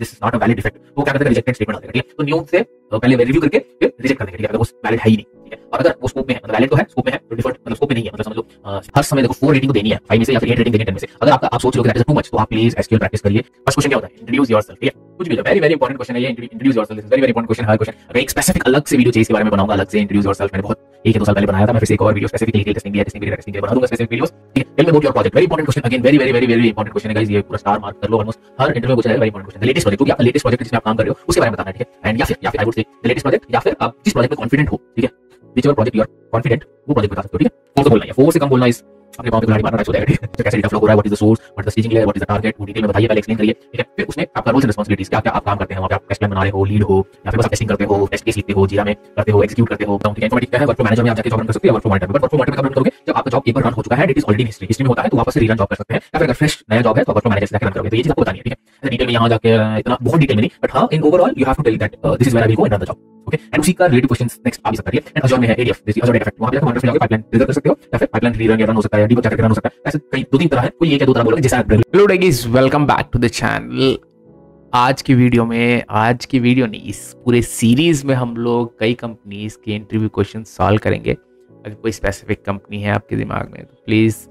This is not a valid effect तो क्या करते हैं रिजेक्टेड स्टेटमेंट डाल देगा ठीक है तो न्यू से पहले रिव्यू करके फिर रिजेक्ट कर देंगे ठीक है अगर वो वैलिड है ही नहीं ठीक है और अगर वो स्कोप में है मतलब वैलिड तो है स्कोप में है तो डिफॉल्ट मतलब स्कोप में नहीं है मतलब समझ लो हर समय देखो फोर रेटिंग को देनी है फाइव में से या फिर एट रेटिंग देनी है 10 में से अगर आपका आप सोच लो कि दैट इज टू मच तो आप प्लीज एसक्यूएल प्रैक्टिस करिए बस क्वेश्चन क्या होता है इंट्रोड्यूस योरसेल्फ ठीक है कुछ भी वेरी वेरी इंपॉर्टेंट क्वेश्चन है ये introduce yourself is very very important question हर क्वेश्चन अगर एक स्पेसिफिक अलग से वीडियो चाहिए इसके बारे में बनाऊंगा अलग से इंट्रोड्यूस योरसेल्फ मैंने बहुत एक दो साल पहले बनाया था मैं फिर से एक और video specifically detail testing testing testing के लिए बना दूंगा स्पेसिफिक वीडियोस ठीक है tell me about your project very important question again very very very very important question है गाइस ये पूरा स्टार मार्क कर लो ऑलमोस्ट हर इंटरव्यू में पूछा है very important question the latest project या लेटेस्ट प्रोजेक्ट जिसमें आप काम कर रहे हो उसके बारे में बताना ठीक है एंड या फिर या फिर I would say latest project या फिर आप जिस प्रोजेक्ट में कॉन्फिडेंट हो ठीक है whichever project you are confident वो प्रोजेक्ट बता सकते हो ठीक है फोर से बोलना है फोर से कम बोलना इस अपने पाँव में कुल्हाड़ी मारना है सो दैट तो कैसे डेटा फ्लो हो रहा है what is the source what is the staging layer what is the target वो डिटेल में बताइए पहले एक्सप्लेन करिए ठीक है फिर उसने आपका रोल्स एंड रिस्पांसिबिलिटीज क्या क्या आप काम करते हैं वहां पे आप टेस्ट प्लान बना रहे हो लीड हो या फिर बस टेस्टिंग करते हो टेस्ट केस लिखते हो जीरा में करते हो एग्जीक्यूट करते हो ठीक है क्या है वर्क मैनेजर में आप जाके जॉब रन कर सकते हो वर्क मॉनिटर में वर्क मॉनिटर में आप रन करोगे जब आपका जॉब एक बार रन हो चुका है it is already history history में होता है तो वापस से रीरन जॉब कर सकते हैं या फिर अगर फ्रेश नया जॉब है तो वर्क मैनेजर से रन करोगे तो ये चीज आपको बतानी है ठीक है डिटेल में यहां जाके इतना बहुत डिटेल में नहीं बट हां in overall you have to tell that this is where I will go and run job आज की वीडियो में आज की वीडियो नहीं इस पूरे सीरीज में हम लोग कई कंपनीज के इंटरव्यू क्वेश्चन सॉल्व करेंगे अगर कोई स्पेसिफिक कंपनी है आपके दिमाग में तो प्लीज़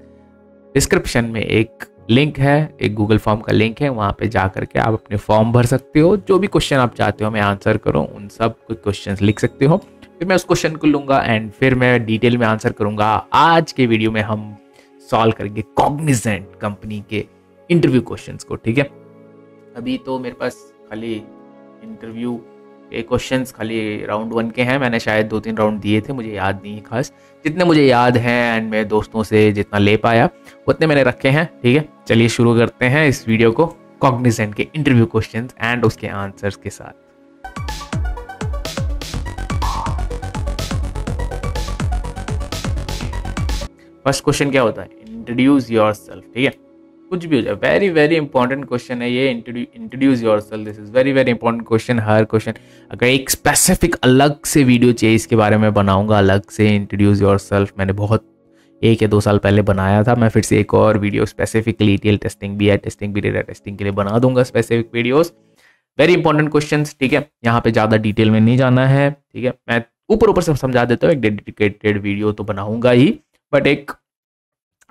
डिस्क्रिप्शन में एक लिंक है एक गूगल फॉर्म का लिंक है वहाँ पे जा करके आप अपने फॉर्म भर सकते हो जो भी क्वेश्चन आप चाहते हो मैं आंसर करूँ उन सब क्वेश्चन लिख सकते हो फिर मैं उस क्वेश्चन को लूँगा एंड फिर मैं डिटेल में आंसर करूँगा आज के वीडियो में हम सॉल्व करेंगे कॉग्निजेंट कंपनी के इंटरव्यू क्वेश्चंस को ठीक है अभी तो मेरे पास खाली इंटरव्यू ये क्वेश्चन खाली राउंड वन के हैं मैंने शायद दो तीन राउंड दिए थे मुझे याद नहीं खास जितने मुझे याद हैं एंड मैं दोस्तों से जितना ले पाया उतने मैंने रखे हैं ठीक है चलिए शुरू करते हैं इस वीडियो को कॉग्निजेंट के इंटरव्यू क्वेश्चन एंड उसके आंसर्स के साथ फर्स्ट क्वेश्चन क्या होता है इंट्रोड्यूस योर सेल्फ ठीक है कुछ भी हो जाए वेरी वेरी इंपॉर्टेंट क्वेश्चन है ये introduce yourself this is very very important question हर क्वेश्चन अगर एक स्पेसिफिक अलग से वीडियो चाहिए इसके बारे में बनाऊंगा अलग से इंट्रोड्यूस योर सेल्फ मैंने बहुत एक या दो साल पहले बनाया था मैं फिर से एक और वीडियो स्पेसिफिकली डिटेल टेस्टिंग भी है टेस्टिंग भी डेटा टेस्टिंग के लिए बना दूंगा specific videos very important question ठीक है यहाँ पे ज़्यादा डिटेल में नहीं जाना है ठीक है मैं ऊपर ऊपर से समझा देता हूँ एक डेडिकेटेड वीडियो तो बनाऊंगा ही बट एक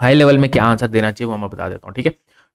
हाई लेवल में क्या आंसर देना चाहिए वो मैं बता देता हूँ ठीक है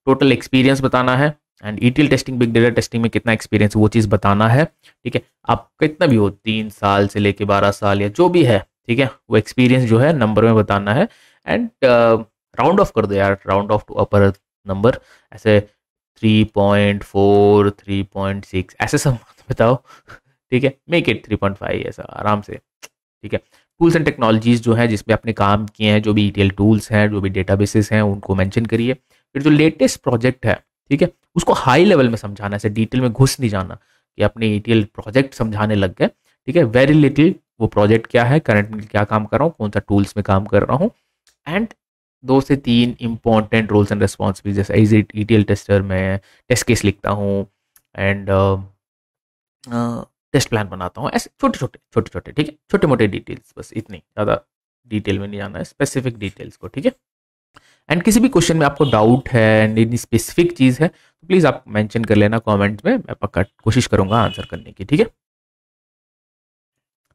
टोटल एक्सपीरियंस बताना है and ETL testing big data testing में कितना एक्सपीरियंस वो चीज़ बताना है ठीक है आप कितना भी हो तीन साल से लेके बारह साल या जो भी है ठीक है वो एक्सपीरियंस जो है नंबर में बताना है एंड राउंड ऑफ कर दो यार round off to upper number ऐसे three point four three point six ऐसे सब बताओ ठीक है make it three point five ऐसा आराम से ठीक है टूल्स एंड टेक्नोलॉजीज़ जो है जिसमें आपने काम किए हैं जो भी ई टूल्स हैं जो भी डेटा हैं उनको मैंशन करिए फिर जो लेटेस्ट प्रोजेक्ट है ठीक है उसको हाई लेवल में समझाना ऐसे डिटेल में घुस नहीं जाना कि अपने ई प्रोजेक्ट समझाने लग गए ठीक है वेरी लिटिल वो प्रोजेक्ट क्या है करंट में क्या काम कर रहा हूँ कौन सा टूल्स में काम कर रहा हूँ एंड दो से तीन इंपॉर्टेंट रोल्स एंड रिस्पॉन्सिबिलिटी जैसे एज ई टेस्टर में टेस्ट केस लिखता हूँ एंड टेस्ट प्लान बनाता हूँ ऐसे छोटे छोटे छोटे छोटे ठीक है छोटे मोटे डिटेल्स बस इतनी ज़्यादा डिटेल में नहीं जाना है स्पेसिफिक डिटेल्स को ठीक है एंड किसी भी क्वेश्चन में आपको डाउट है एंड इतनी स्पेसिफिक चीज़ है तो प्लीज़ आप मैंशन कर लेना कॉमेंट्स में मैं पक्का कोशिश करूँगा आंसर करने की ठीक है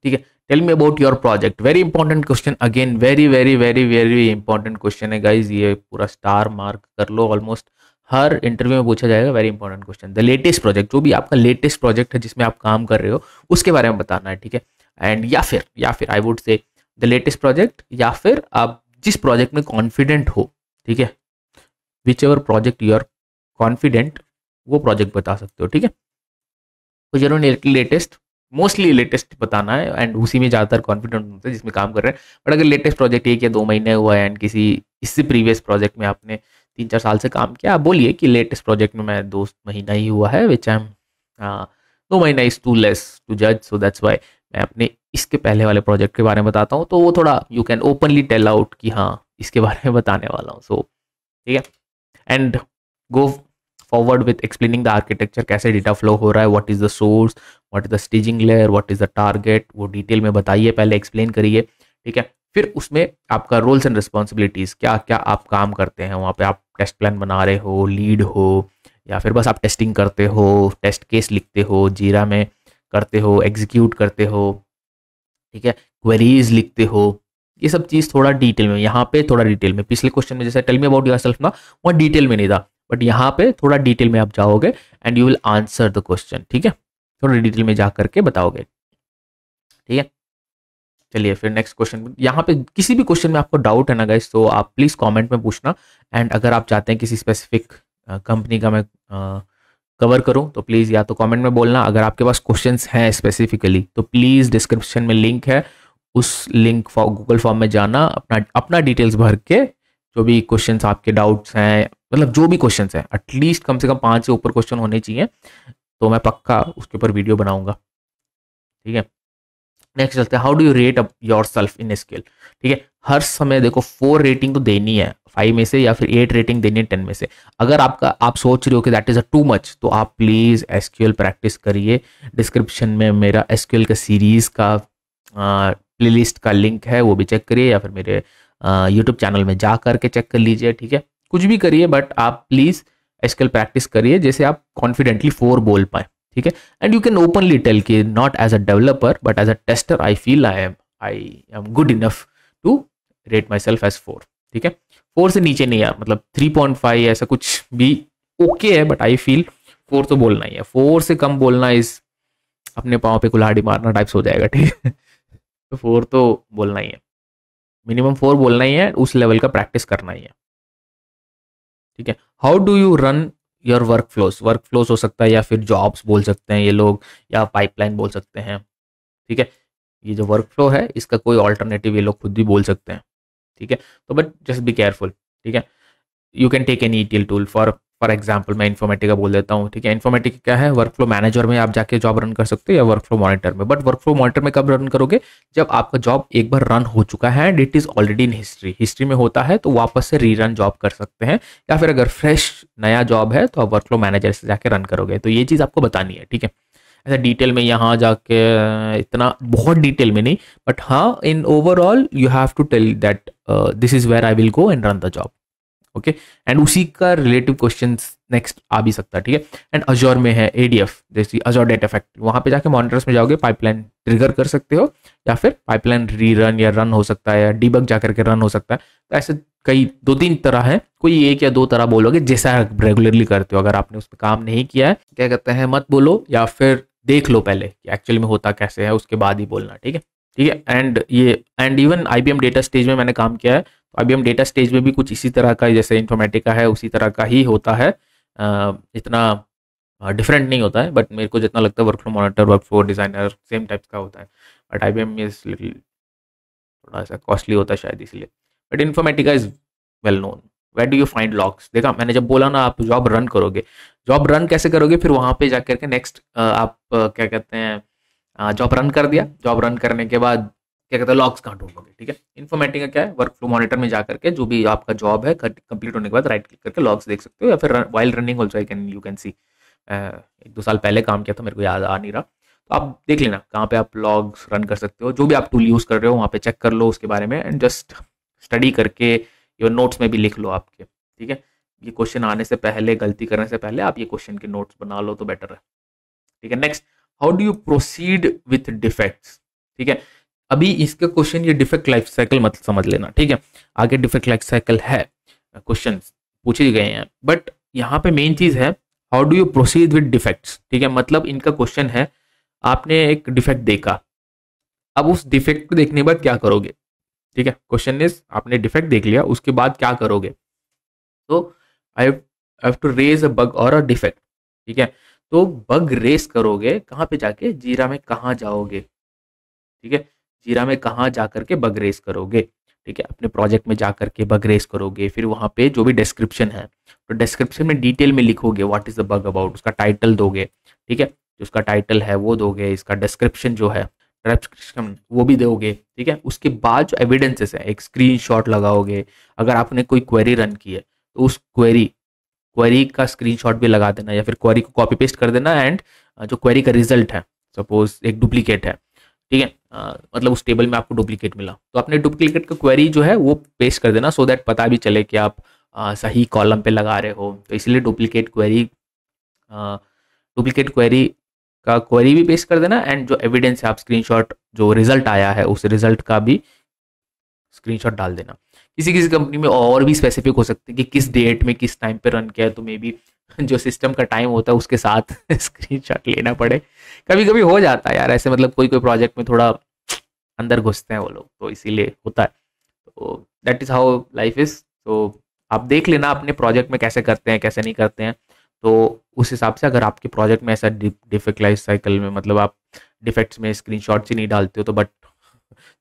ठीक है tell me about your project very important question again very very very very important question है गाइज ये पूरा स्टार मार्क कर लो ऑलमोस्ट हर इंटरव्यू में पूछा जाएगा very important question the latest project जो भी आपका लेटेस्ट प्रोजेक्ट है जिसमें आप काम कर रहे हो उसके बारे में बताना है ठीक है एंड या फिर या फिर I would say the latest project या फिर आप जिस प्रोजेक्ट में कॉन्फिडेंट हो ठीक है whichever project you are confident वो प्रोजेक्ट बता सकते हो ठीक है तो जरूर लेटेस्ट मोस्टली लेटेस्ट बताना है एंड उसी में ज़्यादातर कॉन्फिडेंट होता है जिसमें काम कर रहे हैं बट अगर लेटेस्ट प्रोजेक्ट एक या दो महीने हुआ है एंड किसी इससे प्रीवियस प्रोजेक्ट में आपने तीन चार साल से काम किया आप बोलिए कि लेटेस्ट प्रोजेक्ट में मैं दो महीना ही हुआ है विच आई एम दो महीना इज टू लेस टू जज सो दैट्स वाई मैं अपने इसके पहले वाले प्रोजेक्ट के बारे में बताता हूँ तो वो थोड़ा you can openly tell out कि हाँ इसके बारे में बताने वाला हूँ सो ठीक है and go forward with explaining the architecture कैसे डेटा फ्लो हो रहा है what is the source what is the staging layer what is the target वो डिटेल में बताइए पहले एक्सप्लेन करिए ठीक है फिर उसमें आपका रोल्स एंड रिस्पॉन्सिबिलिटीज़ क्या क्या आप काम करते हैं वहाँ पे आप टेस्ट प्लान बना रहे हो लीड हो या फिर बस आप टेस्टिंग करते हो टेस्ट केस लिखते हो जीरा में करते हो एग्जीक्यूट करते हो ठीक है क्वेरीज लिखते हो ये सब चीज़ थोड़ा डिटेल में यहाँ पे थोड़ा डिटेल में पिछले क्वेश्चन में जैसे tell me about yourself ना वहाँ डिटेल में नहीं था बट यहाँ पे थोड़ा डिटेल में आप जाओगे and you will answer the question ठीक है थोड़ा डिटेल में जा करके बताओगे ठीक है चलिए फिर नेक्स्ट क्वेश्चन यहाँ पे किसी भी क्वेश्चन में आपको डाउट है ना गाइस तो आप प्लीज़ कमेंट में पूछना एंड अगर आप चाहते हैं किसी स्पेसिफिक कंपनी का मैं कवर करूँ तो प्लीज़ या तो कमेंट में बोलना अगर आपके पास क्वेश्चंस हैं स्पेसिफिकली तो प्लीज़ डिस्क्रिप्शन में लिंक है उस लिंक फॉर गूगल फॉर्म में जाना अपना अपना डिटेल्स भर के जो भी क्वेश्चन आपके डाउट्स हैं मतलब जो भी क्वेश्चन हैं एटलीस्ट कम से कम पाँच से ऊपर क्वेश्चन होने चाहिए तो मैं पक्का उसके ऊपर वीडियो बनाऊँगा ठीक है नेक्स्ट चलते हैं how do you rate up yourself in skill ठीक है हर समय देखो फोर रेटिंग तो देनी है फाइव में से या फिर एट रेटिंग देनी है टेन में से अगर आपका आप सोच रहे हो कि that is a too much तो आप प्लीज़ एस प्रैक्टिस करिए डिस्क्रिप्शन में मेरा एस का सीरीज़ का प्लेलिस्ट का लिंक है वो भी चेक करिए या फिर मेरे यूट्यूब चैनल में जा करके चेक कर लीजिए ठीक है कुछ भी करिए बट आप प्लीज़ एसक्यूएल प्रैक्टिस करिए जैसे आप कॉन्फिडेंटली फोर बोल पाए ठीक है and you can openly tell कि not as a developer but as a tester I feel I am I am good enough to rate myself as four ठीक है फोर से नीचे नहीं यार मतलब थ्री पॉइंट फाइव ऐसा कुछ भी ओके okay है बट आई फील फोर तो बोलना ही है फोर से कम बोलना इज अपने पाँव पे कुल्हाड़ी मारना टाइप्स हो जाएगा ठीक है तो फोर तो बोलना ही है मिनिमम फोर बोलना ही है उस लेवल का प्रैक्टिस करना ही है ठीक है how do you run your workflows workflows हो सकता है या फिर जॉब्स बोल सकते हैं ये लोग या पाइपलाइन बोल सकते हैं ठीक है ये जो वर्क फ्लो है इसका कोई ऑल्टरनेटिव ये लोग खुद भी बोल सकते हैं ठीक है तो बट जस्ट बी केयरफुल ठीक है you can take an E tool for for example मैं इन्फॉर्मेटिका बोल देता हूँ ठीक है इन्फॉर्मेटिक क्या है वर्क फ्लो मैनेजर में आप जाके जॉब रन कर सकते हो या वर्क फ्लो मॉनिटर में बट वर्क फ्लो मॉनिटर में कब रन करोगे जब आपका जॉब एक बार रन हो चुका है and it is already in history history में होता है तो वापस से रीरन जॉब कर सकते हैं या फिर अगर फ्रेश नया जॉब है तो आप वर्क फ्लो मैनेजर से जाके रन करोगे तो ये चीज़ आपको बतानी है ठीक है ऐसा डिटेल में यहाँ जाके इतना बहुत डिटेल में नहीं बट हाँ in overall you have to tell that this is where I will go and run the job okay and उसी का रिलेटिव क्वेश्चन नेक्स्ट आ भी सकता है ठीक है एंड अजोर में है एडीएफ जैसे अजोर डेटा फैक्ट्री वहां पे जाके मॉनिटर्स में जाओगे पाइपलाइन ट्रिगर कर सकते हो या फिर पाइपलाइन रीरन या रन हो सकता है या डीबग जा करके रन हो सकता है तो ऐसे कई दो तीन तरह है कोई एक या दो तरह बोलोगे जैसा रेगुलरली करते हो अगर आपने उस पर काम नहीं किया है क्या कहते हैं मत बोलो या फिर देख लो पहले कि एक्चुअली में होता कैसे है उसके बाद ही बोलना ठीक है ठीक है एंड ये and even I data stage में मैंने काम किया है तो आई डेटा स्टेज में भी कुछ इसी तरह का जैसे इन्फॉर्मेटिका है उसी तरह का ही होता है इतना डिफरेंट नहीं होता है बट मेरे को जितना लगता है workflow monitor workflow designer same types का होता है but I B M is little थोड़ा सा कॉस्टली होता है शायद इसलिए but Informatica is well known wait do you find logs देखा मैंने जब बोला ना आप जॉब रन करोगे जॉब रन कैसे करोगे फिर वहाँ पे जा करके नेक्स्ट आप क्या कहते हैं जॉब हाँ, रन कर दिया जॉब रन करने के बाद क्या कहते हैं लॉग्स कहाँ ढूंढोगे ठीक है इन्फॉर्मेटिंग का क्या है वर्क फ्लो मॉनिटर में जा करके जो भी आपका जॉब है कंप्लीट होने के बाद राइट क्लिक करके लॉग्स देख सकते हो या फिर while running also I can you can see एक दो साल पहले काम किया था मेरे को याद आ नहीं रहा तो आप देख लेना कहाँ पे आप लॉग्स रन कर सकते हो जो भी आप टूल यूज़ कर रहे हो वहाँ पे चेक कर लो उसके बारे में एंड जस्ट स्टडी करके योर नोट्स में भी लिख लो आपके ठीक है ये क्वेश्चन आने से पहले गलती करने से पहले आप ये क्वेश्चन के नोट्स बना लो तो बेटर है ठीक है next how do you proceed with defects ठीक है अभी इसका क्वेश्चन ये डिफेक्ट लाइफ साइकिल मतलब समझ लेना ठीक है आगे डिफेक्ट लाइफ साइकिल है क्वेश्चन पूछे गए हैं बट यहाँ पे मेन चीज़ है how do you proceed with defects ठीक है मतलब इनका क्वेश्चन है आपने एक डिफेक्ट देखा अब उस डिफेक्ट को देखने के बाद क्या करोगे ठीक है क्वेश्चन इज आपने डिफेक्ट देख लिया उसके बाद क्या करोगे तो I have to raise a bug और अ डिफेक्ट ठीक है तो बग रेस करोगे कहाँ पे जाके जीरा में कहाँ जाओगे ठीक है जीरा में कहाँ जा करके बग रेस करोगे ठीक है अपने प्रोजेक्ट में जा करके बग रेस करोगे फिर वहाँ पे जो भी डिस्क्रिप्शन है तो डिस्क्रिप्शन में डिटेल में लिखोगे what is the bug about उसका टाइटल दोगे ठीक है उसका टाइटल है वो दोगे इसका डिस्क्रिप्शन जो है डिस्क्रिप्शन वो भी दोगे ठीक है उसके बाद जो एविडेंसेस है एक स्क्रीन लगाओगे अगर आपने कोई क्वेरी रन की है तो उस क्वेरी क्वेरी का स्क्रीनशॉट भी लगा देना या फिर क्वेरी को कॉपी पेस्ट कर देना एंड जो क्वेरी का रिजल्ट है सपोज एक डुप्लीकेट है ठीक है मतलब उस टेबल में आपको डुप्लीकेट मिला तो अपने डुप्लीकेट का क्वेरी जो है वो पेस्ट कर देना सो so दैट पता भी चले कि आप आ, सही कॉलम पे लगा रहे हो तो इसलिए डुप्लीकेट क्वेरी डुप्लीकेट क्वेरी का क्वेरी भी पेस्ट कर देना एंड जो एविडेंस है आप स्क्रीनशॉट जो रिजल्ट आया है उस रिजल्ट का भी स्क्रीनशॉट डाल देना किसी किसी कंपनी में और भी स्पेसिफिक हो सकते हैं कि किस डेट में किस टाइम पर रन किया है तो मे बी जो सिस्टम का टाइम होता है उसके साथ स्क्रीन लेना पड़े कभी कभी हो जाता है यार ऐसे मतलब कोई कोई प्रोजेक्ट में थोड़ा अंदर घुसते हैं वो लोग तो इसीलिए होता है तो that is how life is तो आप देख लेना अपने प्रोजेक्ट में कैसे करते हैं कैसे नहीं करते हैं तो उस हिसाब से अगर आपके प्रोजेक्ट में ऐसा डिफेक्ट लाइफ साइकिल में मतलब आप डिफेक्ट्स में स्क्रीनशॉट्स ही नहीं डालते हो तो बट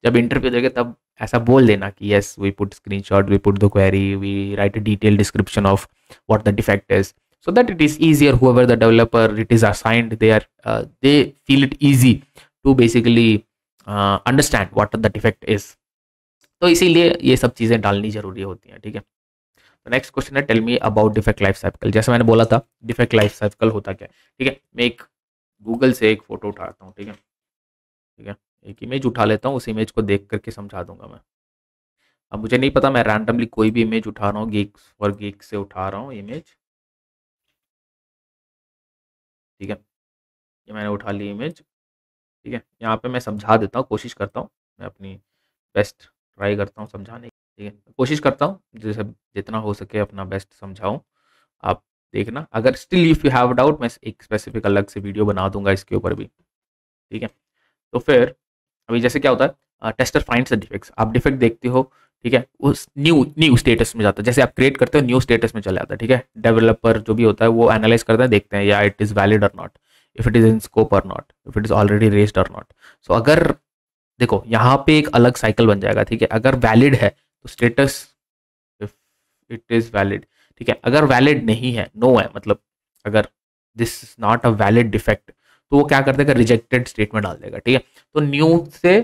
जब इंटरव्यू देंगे तब ऐसा बोल देना कि yes we put screenshot we put the query we write a detail description of what the defect is so that it is easier who the developer it is assigned they are uh, they feel it easy to basically uh, understand what the तो इसीलिए ये सब चीज़ें डालनी जरूरी होती हैं ठीक है तो नेक्स्ट क्वेश्चन है tell me about defect life cycle जैसे मैंने बोला था डिफेक्ट लाइफ साइकिल होता क्या है ठीक है मैं एक गूगल से एक फ़ोटो उठाता हूँ ठीक है ठीक है एक इमेज उठा लेता हूँ उस इमेज को देख करके समझा दूंगा मैं अब मुझे नहीं पता मैं रैंडमली कोई भी इमेज उठा रहा हूँ गीक और गीक से उठा रहा हूँ इमेज ठीक है ये मैंने उठा ली इमेज ठीक है यहाँ पे मैं समझा देता हूँ कोशिश करता हूँ मैं अपनी बेस्ट ट्राई करता हूँ समझाने की ठीक है कोशिश करता हूँ जैसे जितना हो सके अपना बेस्ट समझाऊँ आप देखना अगर still if you have doubt मैं एक स्पेसिफिक अलग से वीडियो बना दूंगा इसके ऊपर भी ठीक है तो फिर अभी जैसे क्या होता है टेस्टर फाइंड द डिफेक्ट्स आप डिफेक्ट देखते हो ठीक है उस न्यू न्यू स्टेटस में जाता है जैसे आप क्रिएट करते हो न्यू स्टेटस में चले जाता है ठीक है डेवलपर जो भी होता है वो एनालाइज करते हैं देखते हैं या इट इज़ वैलिड और not if it is in scope और not if it is already raised और नॉट सो अगर देखो यहाँ पे एक अलग साइकिल बन जाएगा ठीक है अगर वैलिड है तो status if it is valid ठीक है अगर वैलिड नहीं है नो no है मतलब अगर this is not a valid defect तो वो क्या कर देगा रिजेक्टेड स्टेटमेंट डाल देगा ठीक है तो न्यू से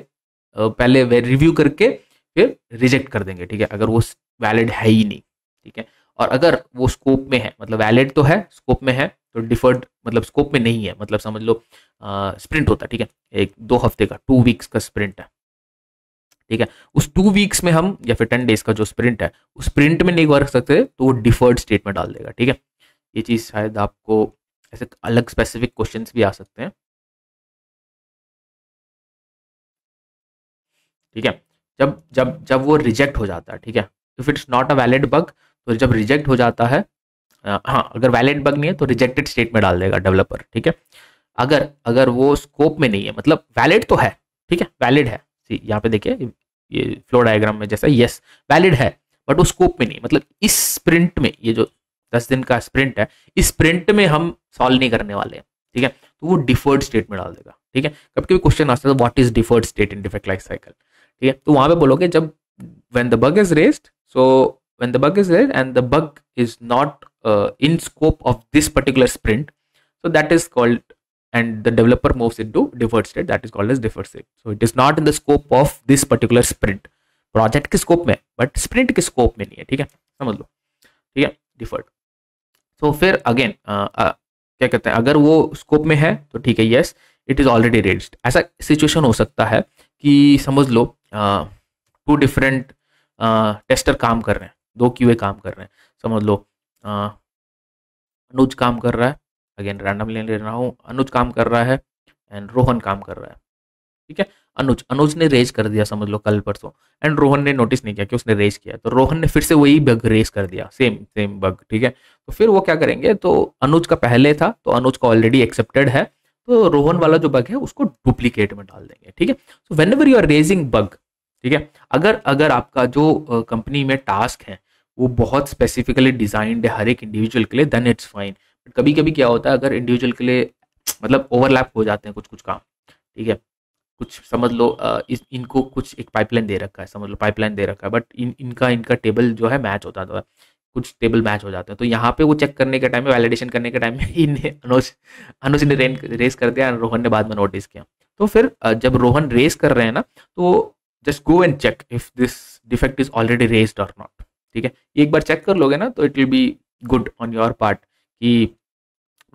पहले रिव्यू करके फिर रिजेक्ट कर देंगे ठीक है अगर वो वैलिड है ही नहीं ठीक है और अगर वो स्कोप में है मतलब वैलिड तो है स्कोप में है तो डिफर्ड मतलब स्कोप में नहीं है मतलब समझ लो आ, स्प्रिंट होता है ठीक है एक दो हफ्ते का टू वीक्स का स्प्रिंट है ठीक है उस टू वीक्स में हम या फिर टेन डेज का जो स्प्रिंट है उस स्प्रिंट में नहीं कर सकते तो वो डिफर्ड स्टेटमेंट डाल देगा ठीक है ये चीज़ शायद आपको ऐसे तो अलग स्पेसिफिक क्वेश्चन भी आ सकते हैं ठीक है जब जब जब वो रिजेक्ट हो जाता है ठीक है if it's not a valid bug तो जब रिजेक्ट हो जाता है हाँ अगर वैलिड बग नहीं है तो रिजेक्टेड स्टेट में डाल देगा डेवलपर ठीक है अगर अगर वो स्कोप में नहीं है मतलब वैलिड तो है ठीक है वैलिड है यहाँ पे देखिए ये फ्लो डायग्राम में जैसा यस वैलिड है बट वो स्कोप में नहीं मतलब इस प्रिंट में ये जो दस दिन का स्प्रिंट है इस स्प्रिंट में हम सॉल्व नहीं करने वाले हैं ठीक है तो वो डिफर्ड स्टेट में डाल देगा ठीक है कभी कभी क्वेश्चन आता है what is deferred state in defect life cycle ठीक है तो वहां पे बोलोगे जब when the bug is raised so when the bug is raised and the bug is not in scope of this particular sprint that is called and the developer moves moves to deferred state that is called as deferred state so it is not in the scope of this particular sprint project के scope में but sprint के scope में नहीं है ठीक है समझ लो ठीक है डिफर्ड तो फिर अगेन uh, uh, क्या कहते हैं अगर वो स्कोप में है तो ठीक है yes it is already raised ऐसा सिचुएशन हो सकता है कि समझ लो टू डिफरेंट टेस्टर काम कर रहे हैं दो क्यूए काम कर रहे हैं समझ लो uh, अनुज काम कर रहा है अगेन रैंडम ले रहा हूँ अनुज काम कर रहा है एंड रोहन काम कर रहा है ठीक है अनुज अनुज ने रेज कर दिया समझ लो कल परसों एंड रोहन ने नोटिस नहीं किया कि उसने रेज किया तो रोहन ने फिर से वही बग रेज कर दिया सेम सेम बग ठीक है तो फिर वो क्या करेंगे तो अनुज का पहले था तो अनुज का ऑलरेडी एक्सेप्टेड है तो रोहन वाला जो बग है उसको डुप्लीकेट में डाल देंगे ठीक है so whenever you are raising bug ठीक है अगर अगर आपका जो कंपनी में टास्क है वो बहुत स्पेसिफिकली डिजाइंड है हर एक इंडिविजुअल के लिए देन इट्स फाइन बट कभी कभी क्या होता है अगर इंडिविजुअल के लिए मतलब ओवरलैप हो जाते हैं कुछ कुछ काम ठीक है कुछ समझ लो इस इनको कुछ एक पाइपलाइन दे रखा है समझ लो पाइपलाइन दे रखा है बट इन इनका इनका टेबल जो है मैच होता था कुछ टेबल मैच हो जाते हैं तो यहाँ पे वो चेक करने के टाइम में वैलिडेशन करने के टाइम में इन्हें अनुज अनुज ने रेस कर दिया रोहन ने बाद में नोटिस किया तो फिर जब रोहन रेस कर रहे हैं ना तो just go and check if this defect is already raised और नॉट ठीक है एक बार चेक कर लोगे ना तो it will be good on your part कि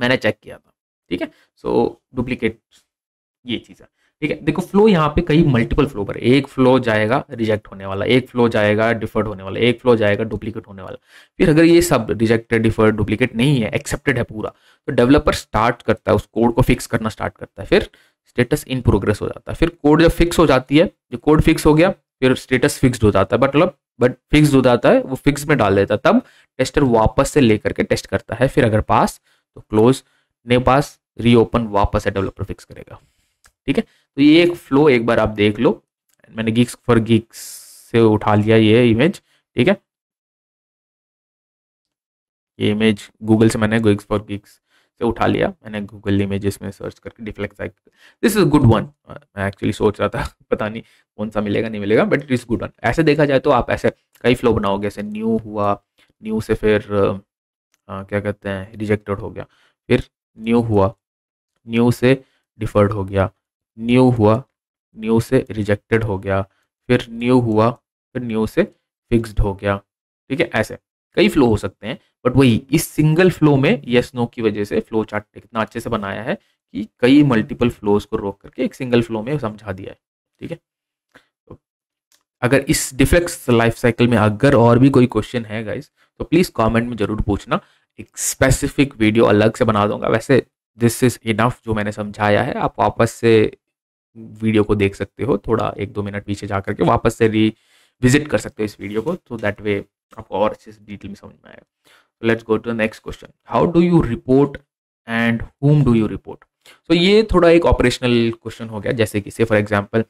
मैंने चेक किया था ठीक है सो डुप्लीकेट ये चीज़ है ठीक है देखो फ्लो यहाँ पे कई मल्टीपल फ्लो पर एक फ्लो जाएगा रिजेक्ट होने वाला एक फ्लो जाएगा डिफर्ड होने वाला एक फ्लो जाएगा डुप्लीकेट होने वाला फिर अगर ये सब रिजेक्टेड डिफर्ड डुप्लीकेट नहीं है एक्सेप्टेड है पूरा तो डेवलपर स्टार्ट करता है उस कोड को फिक्स करना स्टार्ट करता है फिर स्टेटस इन प्रोग्रेस हो जाता है फिर कोड जब फिक्स हो जाती है जो कोड फिक्स हो गया फिर स्टेटस फिक्स हो जाता है मतलब बट फिक्स हो जाता है वो फिक्स में डाल देता है तब टेस्टर वापस से लेकर के टेस्ट करता है फिर अगर पास तो क्लोज नहीं पास रीओपन वापस से डेवलपर फिक्स करेगा ठीक है तो ये एक फ्लो एक बार आप देख लो मैंने गिक्स फॉर गिक्स से उठा लिया ये इमेज ठीक है ये इमेज गूगल से मैंने गिक्स फॉर गिक्स से उठा लिया मैंने गूगल इमेज इसमें सर्च करके डिफ्लेक्स दिस इज गुड वन मैं एक्चुअली सोच रहा था पता नहीं कौन सा मिलेगा नहीं मिलेगा but it is good one ऐसे देखा जाए तो आप ऐसे कई फ्लो बनाओगे ऐसे न्यू हुआ न्यू से फिर आ, uh, uh, क्या कहते हैं रिजेक्टेड हो गया फिर न्यू हुआ न्यू से डिफर्ड हो गया न्यू हुआ न्यू से रिजेक्टेड हो गया फिर न्यू हुआ फिर न्यू से फिक्स्ड हो गया ठीक है ऐसे कई फ्लो हो सकते हैं बट वही इस सिंगल फ्लो में यस नो की वजह से फ्लो चार्ट इतना अच्छे से बनाया है कि कई मल्टीपल फ्लोज को रोक करके एक सिंगल फ्लो में समझा दिया है ठीक है तो अगर इस डिफेक्ट लाइफ साइकिल में अगर और भी कोई क्वेश्चन है गाइज तो प्लीज़ कॉमेंट में ज़रूर पूछना एक स्पेसिफिक वीडियो अलग से बना दूंगा वैसे दिस इज़ इनफ जो मैंने समझाया है आप वापस से वीडियो को देख सकते हो थोड़ा एक दो मिनट पीछे जा करके वापस से री विजिट कर सकते हो इस वीडियो को तो दैट वे आपको और अच्छे से डिटेल में समझ में आएगा let's go to next question how do you report and whom do you report so ये थोड़ा एक ऑपरेशनल क्वेश्चन हो गया जैसे कि से फॉर एग्जाम्पल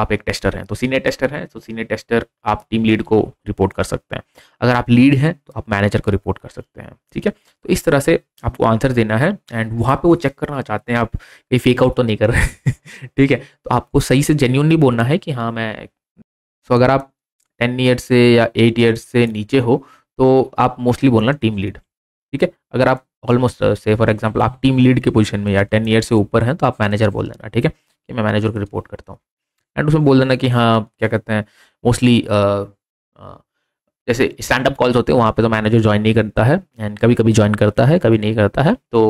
आप एक टेस्टर हैं तो सीनियर टेस्टर हैं तो सीनियर टेस्टर आप टीम लीड को रिपोर्ट कर सकते हैं अगर आप लीड हैं तो आप मैनेजर को रिपोर्ट कर सकते हैं ठीक है तो इस तरह से आपको आंसर देना है एंड वहाँ पे वो चेक करना चाहते हैं आप ये फेक आउट तो नहीं कर रहे ठीक है तो आपको सही से जेन्यूनली बोलना है कि हाँ मैं सो अगर आप टेन ईयर से या एट ईयर से नीचे हो तो आप मोस्टली बोलना टीम लीड ठीक है अगर आप ऑलमोस्ट से फॉर एग्जाम्पल आप टीम लीड के पोजिशन में या टेन ईयर से ऊपर हैं तो आप मैनेजर बोल देना ठीक है कि मैं मैनेजर को रिपोर्ट करता हूँ एंड उसमें बोल देना कि हाँ क्या कहते हैं मोस्टली जैसे स्टैंड अप कॉल्स होते हैं वहाँ पे तो मैनेजर ज्वाइन नहीं करता है एंड कभी कभी ज्वाइन करता है कभी नहीं करता है तो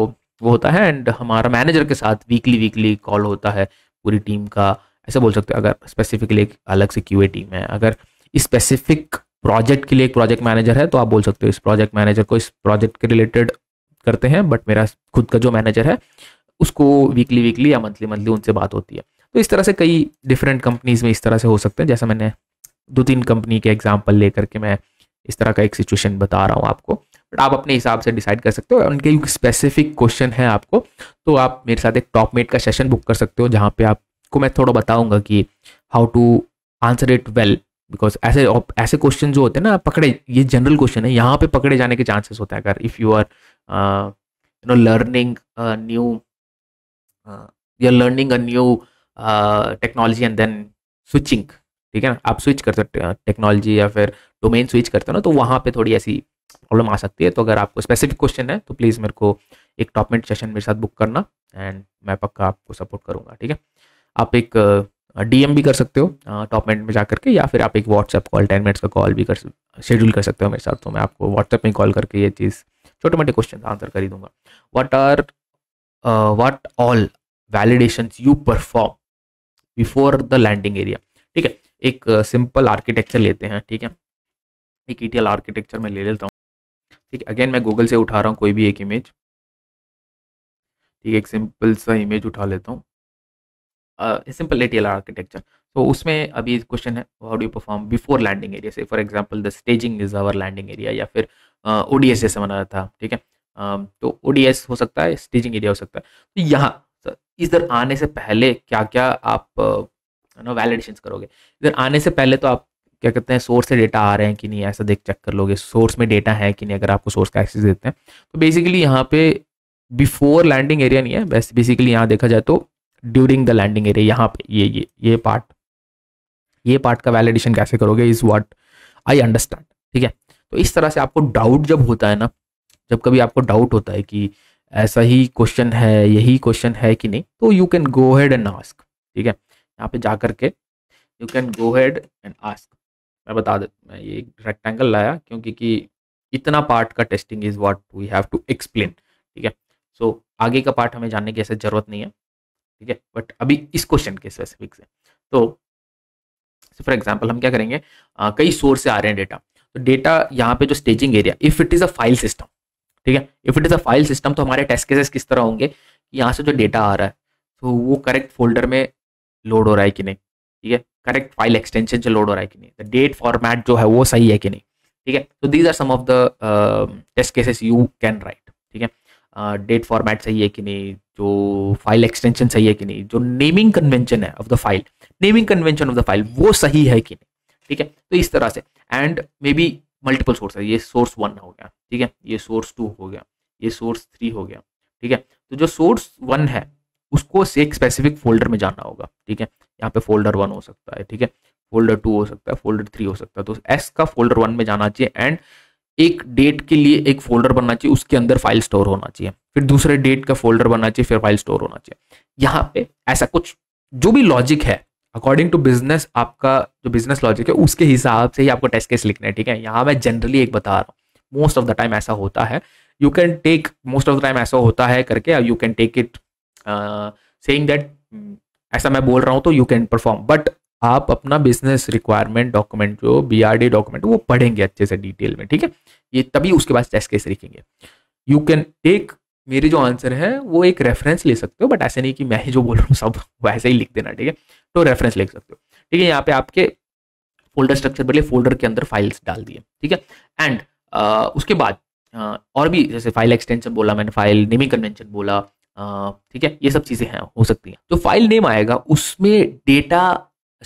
वो होता है एंड हमारा मैनेजर के साथ वीकली वीकली कॉल होता है पूरी टीम का ऐसे बोल सकते हो अगर स्पेसिफिकली एक अलग से क्यू टीम है अगर स्पेसिफिक प्रोजेक्ट के लिए एक प्रोजेक्ट मैनेजर है तो आप बोल सकते हो इस प्रोजेक्ट मैनेजर को इस प्रोजेक्ट के रिलेटेड करते हैं बट मेरा खुद का जो मैनेजर है उसको वीकली वीकली या मंथली मंथली उनसे बात होती है तो इस तरह से कई डिफरेंट कंपनीज़ में इस तरह से हो सकते हैं जैसा मैंने दो तीन कंपनी के एग्जाम्पल लेकर के मैं इस तरह का एक सिचुएशन बता रहा हूँ आपको बट आप अपने हिसाब से डिसाइड कर सकते हो उनके स्पेसिफिक क्वेश्चन है आपको तो आप मेरे साथ एक टॉप मेट का सेशन बुक कर सकते हो जहाँ पे आपको मैं थोड़ा बताऊँगा कि how to answer it well because ऐसे ऐसे क्वेश्चन जो होते हैं ना पकड़े ये जनरल क्वेश्चन है यहाँ पे पकड़े जाने के चांसेस होते हैं अगर if you are you know learning new you are learning a new technology and then switching ठीक है ना आप स्विच कर सकते हो टेक्नोलॉजी या फिर डोमेन स्विच करते हो ना तो वहाँ पे थोड़ी ऐसी प्रॉब्लम आ सकती है तो अगर आपको स्पेसिफिक क्वेश्चन है तो प्लीज़ मेरे को एक टॉप मिनट सेशन मेरे साथ बुक करना एंड मैं पक्का आपको सपोर्ट करूँगा ठीक है आप एक डी भी कर सकते हो टॉप मिनट में जा करके या फिर आप एक व्हाट्सएप कॉल टेन मिनट्स का कॉल भी कर शेड्यूल कर सकते हो मेरे साथ तो मैं आपको व्हाट्सएप में कॉल करके ये चीज़ छोटे मोटे क्वेश्चन का आंसर कर ही दूंगा what are what all validation you perform before the landing area ठीक है एक सिंपल uh, आर्किटेक्चर लेते हैं ठीक है एक ई आर्किटेक्चर में ले लेता हूँ ठीक अगेन मैं गूगल से उठा रहा हूँ कोई भी एक इमेज ठीक है एक सिंपल सा इमेज उठा लेता हूँ सिंपल ए आर्किटेक्चर तो उसमें अभी क्वेश्चन है how do perform before landing area say for example the staging is our landing area या फिर ओ uh, जैसे बना था ठीक है uh, तो ओ हो सकता है स्टेजिंग एरिया हो सकता है तो यहाँ इधर आने से पहले क्या क्या आप नो वैलिडेशन करोगे इधर आने से पहले तो आप क्या कहते हैं सोर्स से डेटा आ रहे हैं कि नहीं ऐसा देख चेक कर लोगे सोर्स में डेटा है कि नहीं अगर आपको सोर्स का एक्सेस देते हैं तो बेसिकली यहाँ पे बिफोर लैंडिंग एरिया नहीं है वैसे बेसिकली यहाँ देखा जाए तो ड्यूरिंग द लैंडिंग एरिया यहाँ पे ये ये ये पार्ट ये पार्ट का वैलिडेशन कैसे करोगे इज़ वाट आई अंडरस्टैंड ठीक है तो इस तरह से आपको डाउट जब होता है ना जब कभी आपको डाउट होता है कि ऐसा ही क्वेश्चन है यही क्वेश्चन है कि नहीं तो you can go head and ask ठीक है यहाँ पे जा करके you can go head and ask मैं बता दे मैं ये रेक्टेंगल लाया क्योंकि कि इतना पार्ट का testing is what we have to explain ठीक है सो so, आगे का पार्ट हमें जानने की ऐसे ज़रूरत नहीं है ठीक है बट अभी इस क्वेश्चन के स्पेसिफिक से तो फॉर एग्जाम्पल हम क्या करेंगे आ, कई सोर्स से आ रहे हैं डेटा तो डेटा यहाँ पे जो staging area if it is a file system ठीक है if it is a file system तो हमारे टेस्ट केसेस किस तरह होंगे कि यहाँ से जो डेटा आ रहा है तो वो करेक्ट फोल्डर में लोड हो रहा है कि नहीं ठीक है करेक्ट फाइल एक्सटेंशन से लोड हो रहा है कि नहीं डेट फॉर्मेट जो है वो सही है कि नहीं ठीक है तो these are some of the test cases you can write ठीक है डेट uh, फॉर्मेट सही है कि नहीं जो फाइल एक्सटेंशन सही है कि नहीं जो नेमिंग कन्वेंशन है of the file naming convention of the file वो सही है कि नहीं ठीक है तो इस तरह से and maybe multiple source है ये सोर्स वन हो गया ठीक है ये सोर्स टू हो गया ये सोर्स थ्री हो गया ठीक है तो जो सोर्स वन है उसको एक स्पेसिफिक फोल्डर में जाना होगा ठीक है यहाँ पे फोल्डर वन हो सकता है ठीक है फोल्डर टू हो सकता है फोल्डर थ्री हो सकता है तो एस का फोल्डर वन में जाना चाहिए एंड एक डेट के लिए एक फोल्डर बनना चाहिए उसके अंदर फाइल स्टोर होना चाहिए फिर दूसरे डेट का फोल्डर बनना चाहिए फिर फाइल स्टोर होना चाहिए यहाँ पे ऐसा कुछ जो भी लॉजिक है अकॉर्डिंग टू बिजनेस आपका जो बिजनेस लॉजिक है उसके हिसाब से ही आपको टेस्ट केस लिखना है ठीक है यहाँ मैं जनरली एक बता रहा हूँ मोस्ट ऑफ द टाइम ऐसा होता है you can take most of the time ऐसा होता है करके you can take it saying that ऐसा मैं बोल रहा हूँ तो यू कैन परफॉर्म बट आप अपना बिजनेस रिक्वायरमेंट डॉक्यूमेंट जो बी आर डी डॉक्यूमेंट वो पढ़ेंगे अच्छे से डिटेल में ठीक है ये तभी उसके बाद टेस्ट केस लिखेंगे यू कैन टेक मेरे जो आंसर है वो एक रेफरेंस ले सकते हो बट ऐसे नहीं कि मैं ही जो बोल रहा हूँ सब वैसे ही लिख देना ठीक है तो रेफरेंस लिख सकते हो ठीक है यहाँ पे आपके फोल्डर स्ट्रक्चर बदले फोल्डर के अंदर फाइल्स डाल दिए ठीक है एंड उसके बाद आ, और भी जैसे फाइल एक्सटेंशन बोला मैंने फाइल नेमिंग कन्वेंशन बोला ठीक है ये सब चीज़ें हैं हो सकती हैं जो फाइल नेम आएगा उसमें डेटा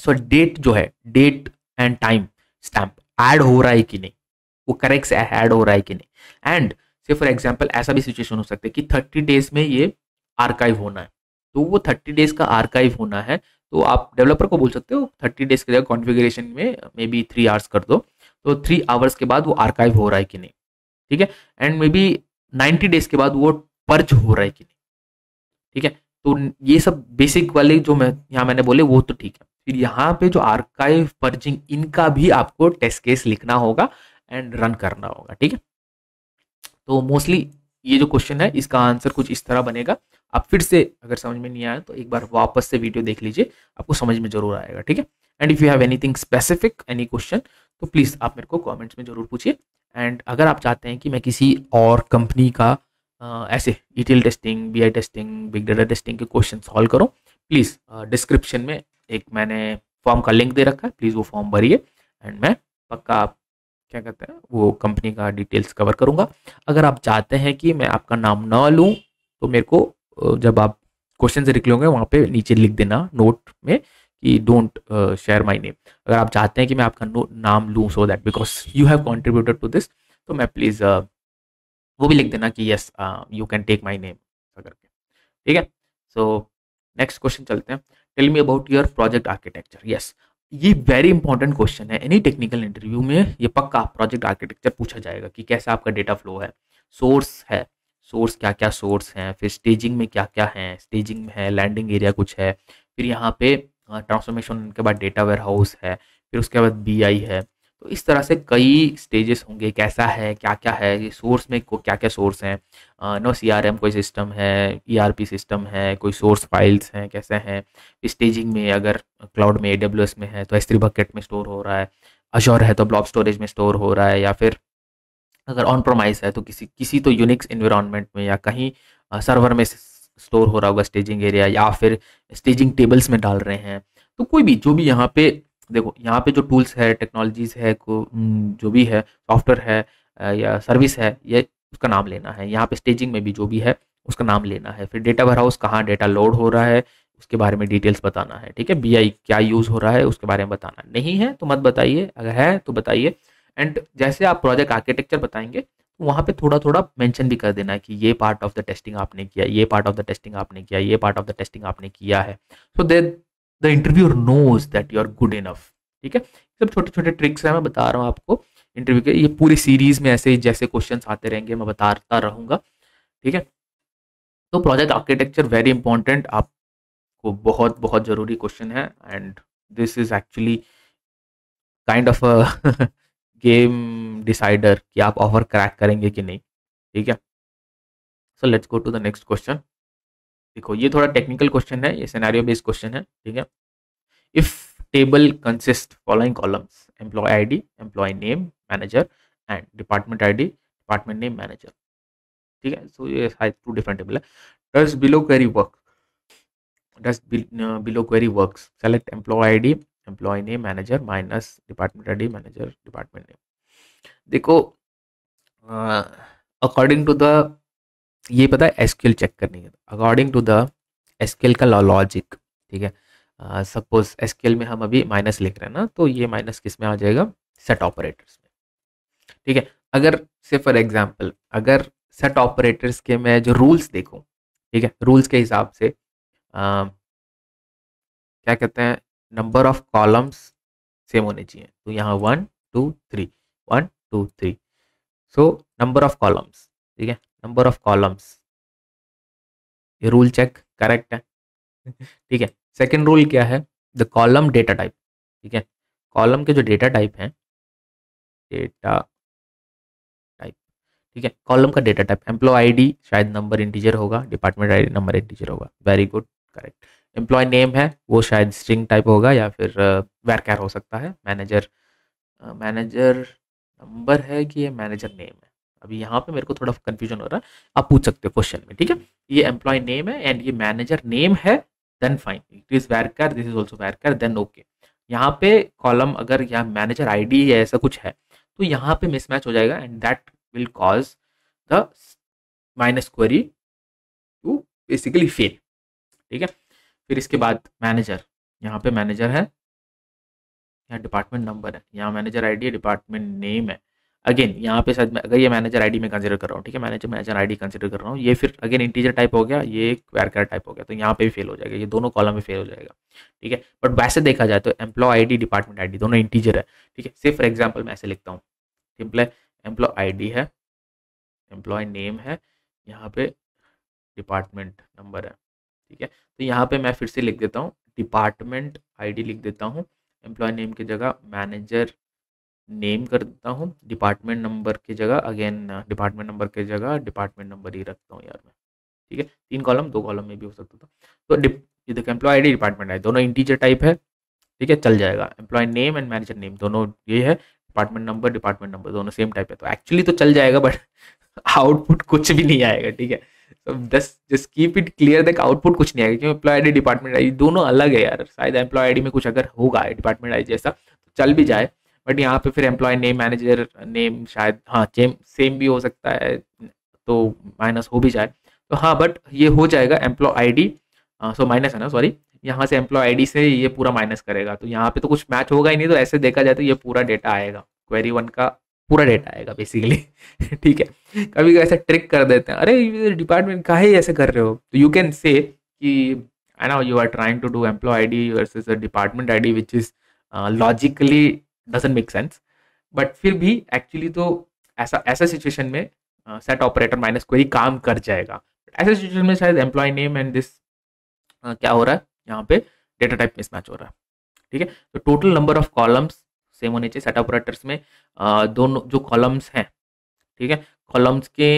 सॉरी डेट जो है date and time stamp add हो रहा है कि नहीं वो करेक्ट ऐड हो रहा है कि नहीं एंड से फॉर एग्जाम्पल ऐसा भी सिचुएशन हो सकता है कि थर्टी डेज में ये आर्काइव होना है तो वो थर्टी डेज का आर्काइव होना है तो आप डेवलपर को बोल सकते हो थर्टी डेज के जगह कॉन्फ़िगरेशन में मे बी थ्री आवर्स कर दो तो थ्री आवर्स के बाद वो आर्काइव हो रहा है कि नहीं ठीक है and maybe ninety days के बाद वो पर्च हो रहा है कि नहीं ठीक है तो ये सब बेसिक वाले जो मैं यहाँ मैंने बोले वो तो ठीक है फिर यहाँ पे जो आर्काइव पर्जिंग इनका भी आपको टेस्ट केस लिखना होगा एंड रन करना होगा ठीक है तो मोस्टली ये जो क्वेश्चन है इसका आंसर कुछ इस तरह बनेगा आप फिर से अगर समझ में नहीं आया तो एक बार वापस से वीडियो देख लीजिए आपको समझ में जरूर आएगा ठीक है and if you have anything specific any question तो प्लीज़ आप मेरे को कमेंट्स में ज़रूर पूछिए एंड अगर आप चाहते हैं कि मैं किसी और कंपनी का आ, ऐसे E testing B testing big data testing के क्वेश्चन सॉल्व करो प्लीज़ डिस्क्रिप्शन में एक मैंने फॉर्म का लिंक दे रखा है प्लीज़ वो फॉर्म भरिए एंड मैं पक्का आप क्या कहते हैं वो कंपनी का डिटेल्स कवर करूंगा अगर आप चाहते हैं कि मैं आपका नाम ना लूँ तो मेरे को जब आप क्वेश्चन लिख होंगे वहाँ पे नीचे लिख देना नोट में कि डोंट शेयर माई नेम अगर आप चाहते हैं कि मैं आपका नाम लूँ so that because you have contributed to this तो मैं प्लीज़ uh, वो भी लिख देना कि yes you can take my name करके ठीक है सो नेक्स्ट क्वेश्चन चलते हैं tell me about your project architecture yes ये वेरी इंपॉर्टेंट क्वेश्चन है एनी टेक्निकल इंटरव्यू में ये पक्का प्रोजेक्ट आर्किटेक्चर पूछा जाएगा कि कैसा आपका डेटा फ्लो है सोर्स है सोर्स क्या क्या सोर्स हैं फिर स्टेजिंग में क्या क्या है स्टेजिंग में है लैंडिंग एरिया कुछ है फिर यहाँ पे ट्रांसफॉर्मेशन के बाद डेटा वेयर हाउस है फिर उसके बाद बी है तो इस तरह से कई स्टेजेस होंगे कैसा है क्या क्या है ये सोर्स में को क्या क्या सोर्स हैं नो सी आर एम कोई सिस्टम है ई आर पी सिस्टम है कोई सोर्स फाइल्स हैं कैसे हैं स्टेजिंग में अगर क्लाउड में ए डब्ल्यू एस में है तो एस थ्री बकेट में स्टोर हो रहा है अशोर है तो ब्लॉक स्टोरेज में स्टोर हो रहा है या फिर अगर ऑन प्रोमाइज है तो किसी किसी तो यूनिक्स इन्वायरमेंट में या कहीं सर्वर में स्टोर हो रहा होगा स्टेजिंग एरिया या फिर स्टेजिंग टेबल्स में डाल रहे हैं तो कोई भी जो भी यहाँ पे देखो यहाँ पे जो टूल्स है टेक्नोलॉजीज है को जो भी है सॉफ्टवेयर है या सर्विस है ये उसका नाम लेना है यहाँ पे स्टेजिंग में भी जो भी है उसका नाम लेना है फिर डेटा उस कहाँ डेटा लोड हो रहा है उसके बारे में डिटेल्स बताना है ठीक है बी क्या यूज़ हो रहा है उसके बारे में बताना नहीं है तो मत बताइए अगर है तो बताइए एंड जैसे आप प्रोजेक्ट आर्किटेक्चर बताएंगे तो वहाँ पे थोड़ा थोड़ा मेंशन भी कर देना है कि ये पार्ट ऑफ द टेस्टिंग आपने किया ये पार्ट ऑफ द टेस्टिंग आपने किया ये पार्ट ऑफ द टेस्टिंग आपने किया है so they the interviewer knows that you are good enough ठीक है सब छोटे छोटे ट्रिक्स हैं मैं बता रहा हूँ आपको इंटरव्यू के ये पूरी सीरीज में ऐसे जैसे क्वेश्चन आते रहेंगे मैं बताता रहूँगा ठीक है तो प्रोजेक्ट आर्किटेक्चर वेरी इंपॉर्टेंट आपको बहुत बहुत ज़रूरी क्वेश्चन है and this is actually kind of game decider कि आप ऑफर क्रैक करेंगे कि नहीं ठीक है so let's go to the next question देखो ये थोड़ा टेक्निकल क्वेश्चन है ये सिनेरियो बेस्ड क्वेश्चन है ठीक है if table consist following columns employee ID employee name manager and department ID department name manager ठीक है सो ये टू डिफरेंट टेबल है does below query work does below query work select employee ID employee name manager minus department ID manager department name देखो according to the ये पता है SQL check करने के अकॉर्डिंग टू द एसक्यूएल का logic ठीक है सपोज एसक्यूएल में हम अभी माइनस लिख रहे हैं ना तो ये माइनस किस में आ जाएगा सेट ऑपरेटर्स में ठीक है अगर से फॉर एग्जाम्पल अगर सेट ऑपरेटर्स के मैं जो रूल्स देखूँ ठीक है रूल्स के हिसाब से आ, क्या कहते हैं नंबर ऑफ कॉलम्स सेम होने चाहिए तो यहाँ one two three one two three so number of columns ठीक है नंबर ऑफ कॉलम्स ये रूल चेक करेक्ट है ठीक है सेकेंड रूल क्या है द कॉलम डेटा टाइप ठीक है कॉलम के जो डेटा टाइप हैं डेटा टाइप ठीक है कॉलम का डेटा टाइप एम्प्लॉय आईडी शायद नंबर इंटीजर होगा डिपार्टमेंट आईडी नंबर इंटीजर होगा very good correct employee name है वो शायद स्ट्रिंग टाइप होगा या फिर वेर uh, कैर हो सकता है मैनेजर मैनेजर नंबर है कि ये मैनेजर नेम है अभी यहाँ पे मेरे को थोड़ा कंफ्यूजन हो रहा है आप पूछ सकते हो क्वेश्चन में ठीक है ये एम्प्लॉय नेम है एंड ये मैनेजर नेम है then fine it is varchar this is also varchar then okay यहाँ पे कॉलम अगर या मैनेजर आईडी या ऐसा कुछ है तो यहाँ पे मिसमैच हो जाएगा and that will cause the minus query to basically fail ठीक है फिर इसके बाद मैनेजर यहाँ पे मैनेजर है यहाँ डिपार्टमेंट नंबर है यहाँ मैनेजर आईडी है डिपार्टमेंट नेम है अगेन यहाँ पे शायद अगर ये मैनेजर आईडी में कंसिडर कर रहा हूँ ठीक है मैनेजर मैनेजर आईडी कंसीडर कर रहा हूँ ये फिर अगेन इंटीजर टाइप हो गया ये एक वैरकर टाइप हो गया तो यहाँ पे भी फेल हो जाएगा ये दोनों कॉलम में फेल हो जाएगा ठीक है बट वैसे देखा जाए तो एम्प्लॉय आईडी डिपार्टमेंट आईडी दोनों इंटीजर है ठीक है सिर्फ फॉर एग्जाम्पल मैं ऐसे लिखता हूँ एम्प्लॉय एम्प्लॉय आई है एम्प्लॉय नेम है यहाँ पे डिपार्टमेंट नंबर है ठीक है तो यहाँ पे मैं फिर से लिख देता हूँ डिपार्टमेंट डी लिख देता हूँ एम्प्लॉय नेम की जगह मैनेजर नेम कर देता हूँ डिपार्टमेंट नंबर की जगह अगेन डिपार्टमेंट नंबर की जगह डिपार्टमेंट नंबर ही रखता हूँ यार मैं ठीक है तीन कॉलम दो कॉलम में भी हो सकता था तो ये देखो एम्प्लॉय डी डिपार्टमेंट आई दोनों इंटीजर टाइप है ठीक है चल जाएगा employee name and manager name दोनों ये है डिपार्टमेंट नंबर डिपार्टमेंट नंबर दोनों सेम टाइप है तो एक्चुअली तो चल जाएगा बट आउटपुट कुछ भी नहीं आएगा ठीक है दस just keep it clear that output कुछ नहीं आएगा क्योंकि एम्प्लॉय डी डिपार्टमेंट आई दोनों अलग है यार शायद एम्प्लॉय डी में कुछ अगर होगा डिपार्टमेंट आई जैसा तो चल भी जाए बट यहाँ पे फिर एम्प्लॉय नेम मैनेजर नेम शायद हाँ सेम सेम भी हो सकता है तो माइनस हो भी जाए तो हाँ बट ये हो जाएगा employee I D so minus है ना सॉरी यहाँ से एम्प्लॉय आई डी से ये पूरा माइनस करेगा तो यहाँ पे तो कुछ मैच होगा ही नहीं तो ऐसे देखा जाए तो ये पूरा डेटा आएगा क्वेरी वन का पूरा डेटा आएगा बेसिकली ठीक है कभी कभी ऐसा ट्रिक कर देते हैं अरे डिपार्टमेंट का ही ऐसे कर रहे हो तो यू कैन से कि I know you are trying to do employee I D versus department I D which is logically doesn't make sense but फिर भी एक्चुअली तो ऐसा ऐसा सिचुएशन में सेट ऑपरेटर माइनस क्वेरी काम कर जाएगा ऐसे सिचुएशन में शायद एम्प्लॉय नेम एंड दिस क्या हो रहा है यहाँ पे डेटा टाइप मिसमैच हो रहा है ठीक है तो total number of columns same होने चाहिए सेट ऑपरेटर्स में दोनों जो कॉलम्स हैं ठीक है कॉलम्स के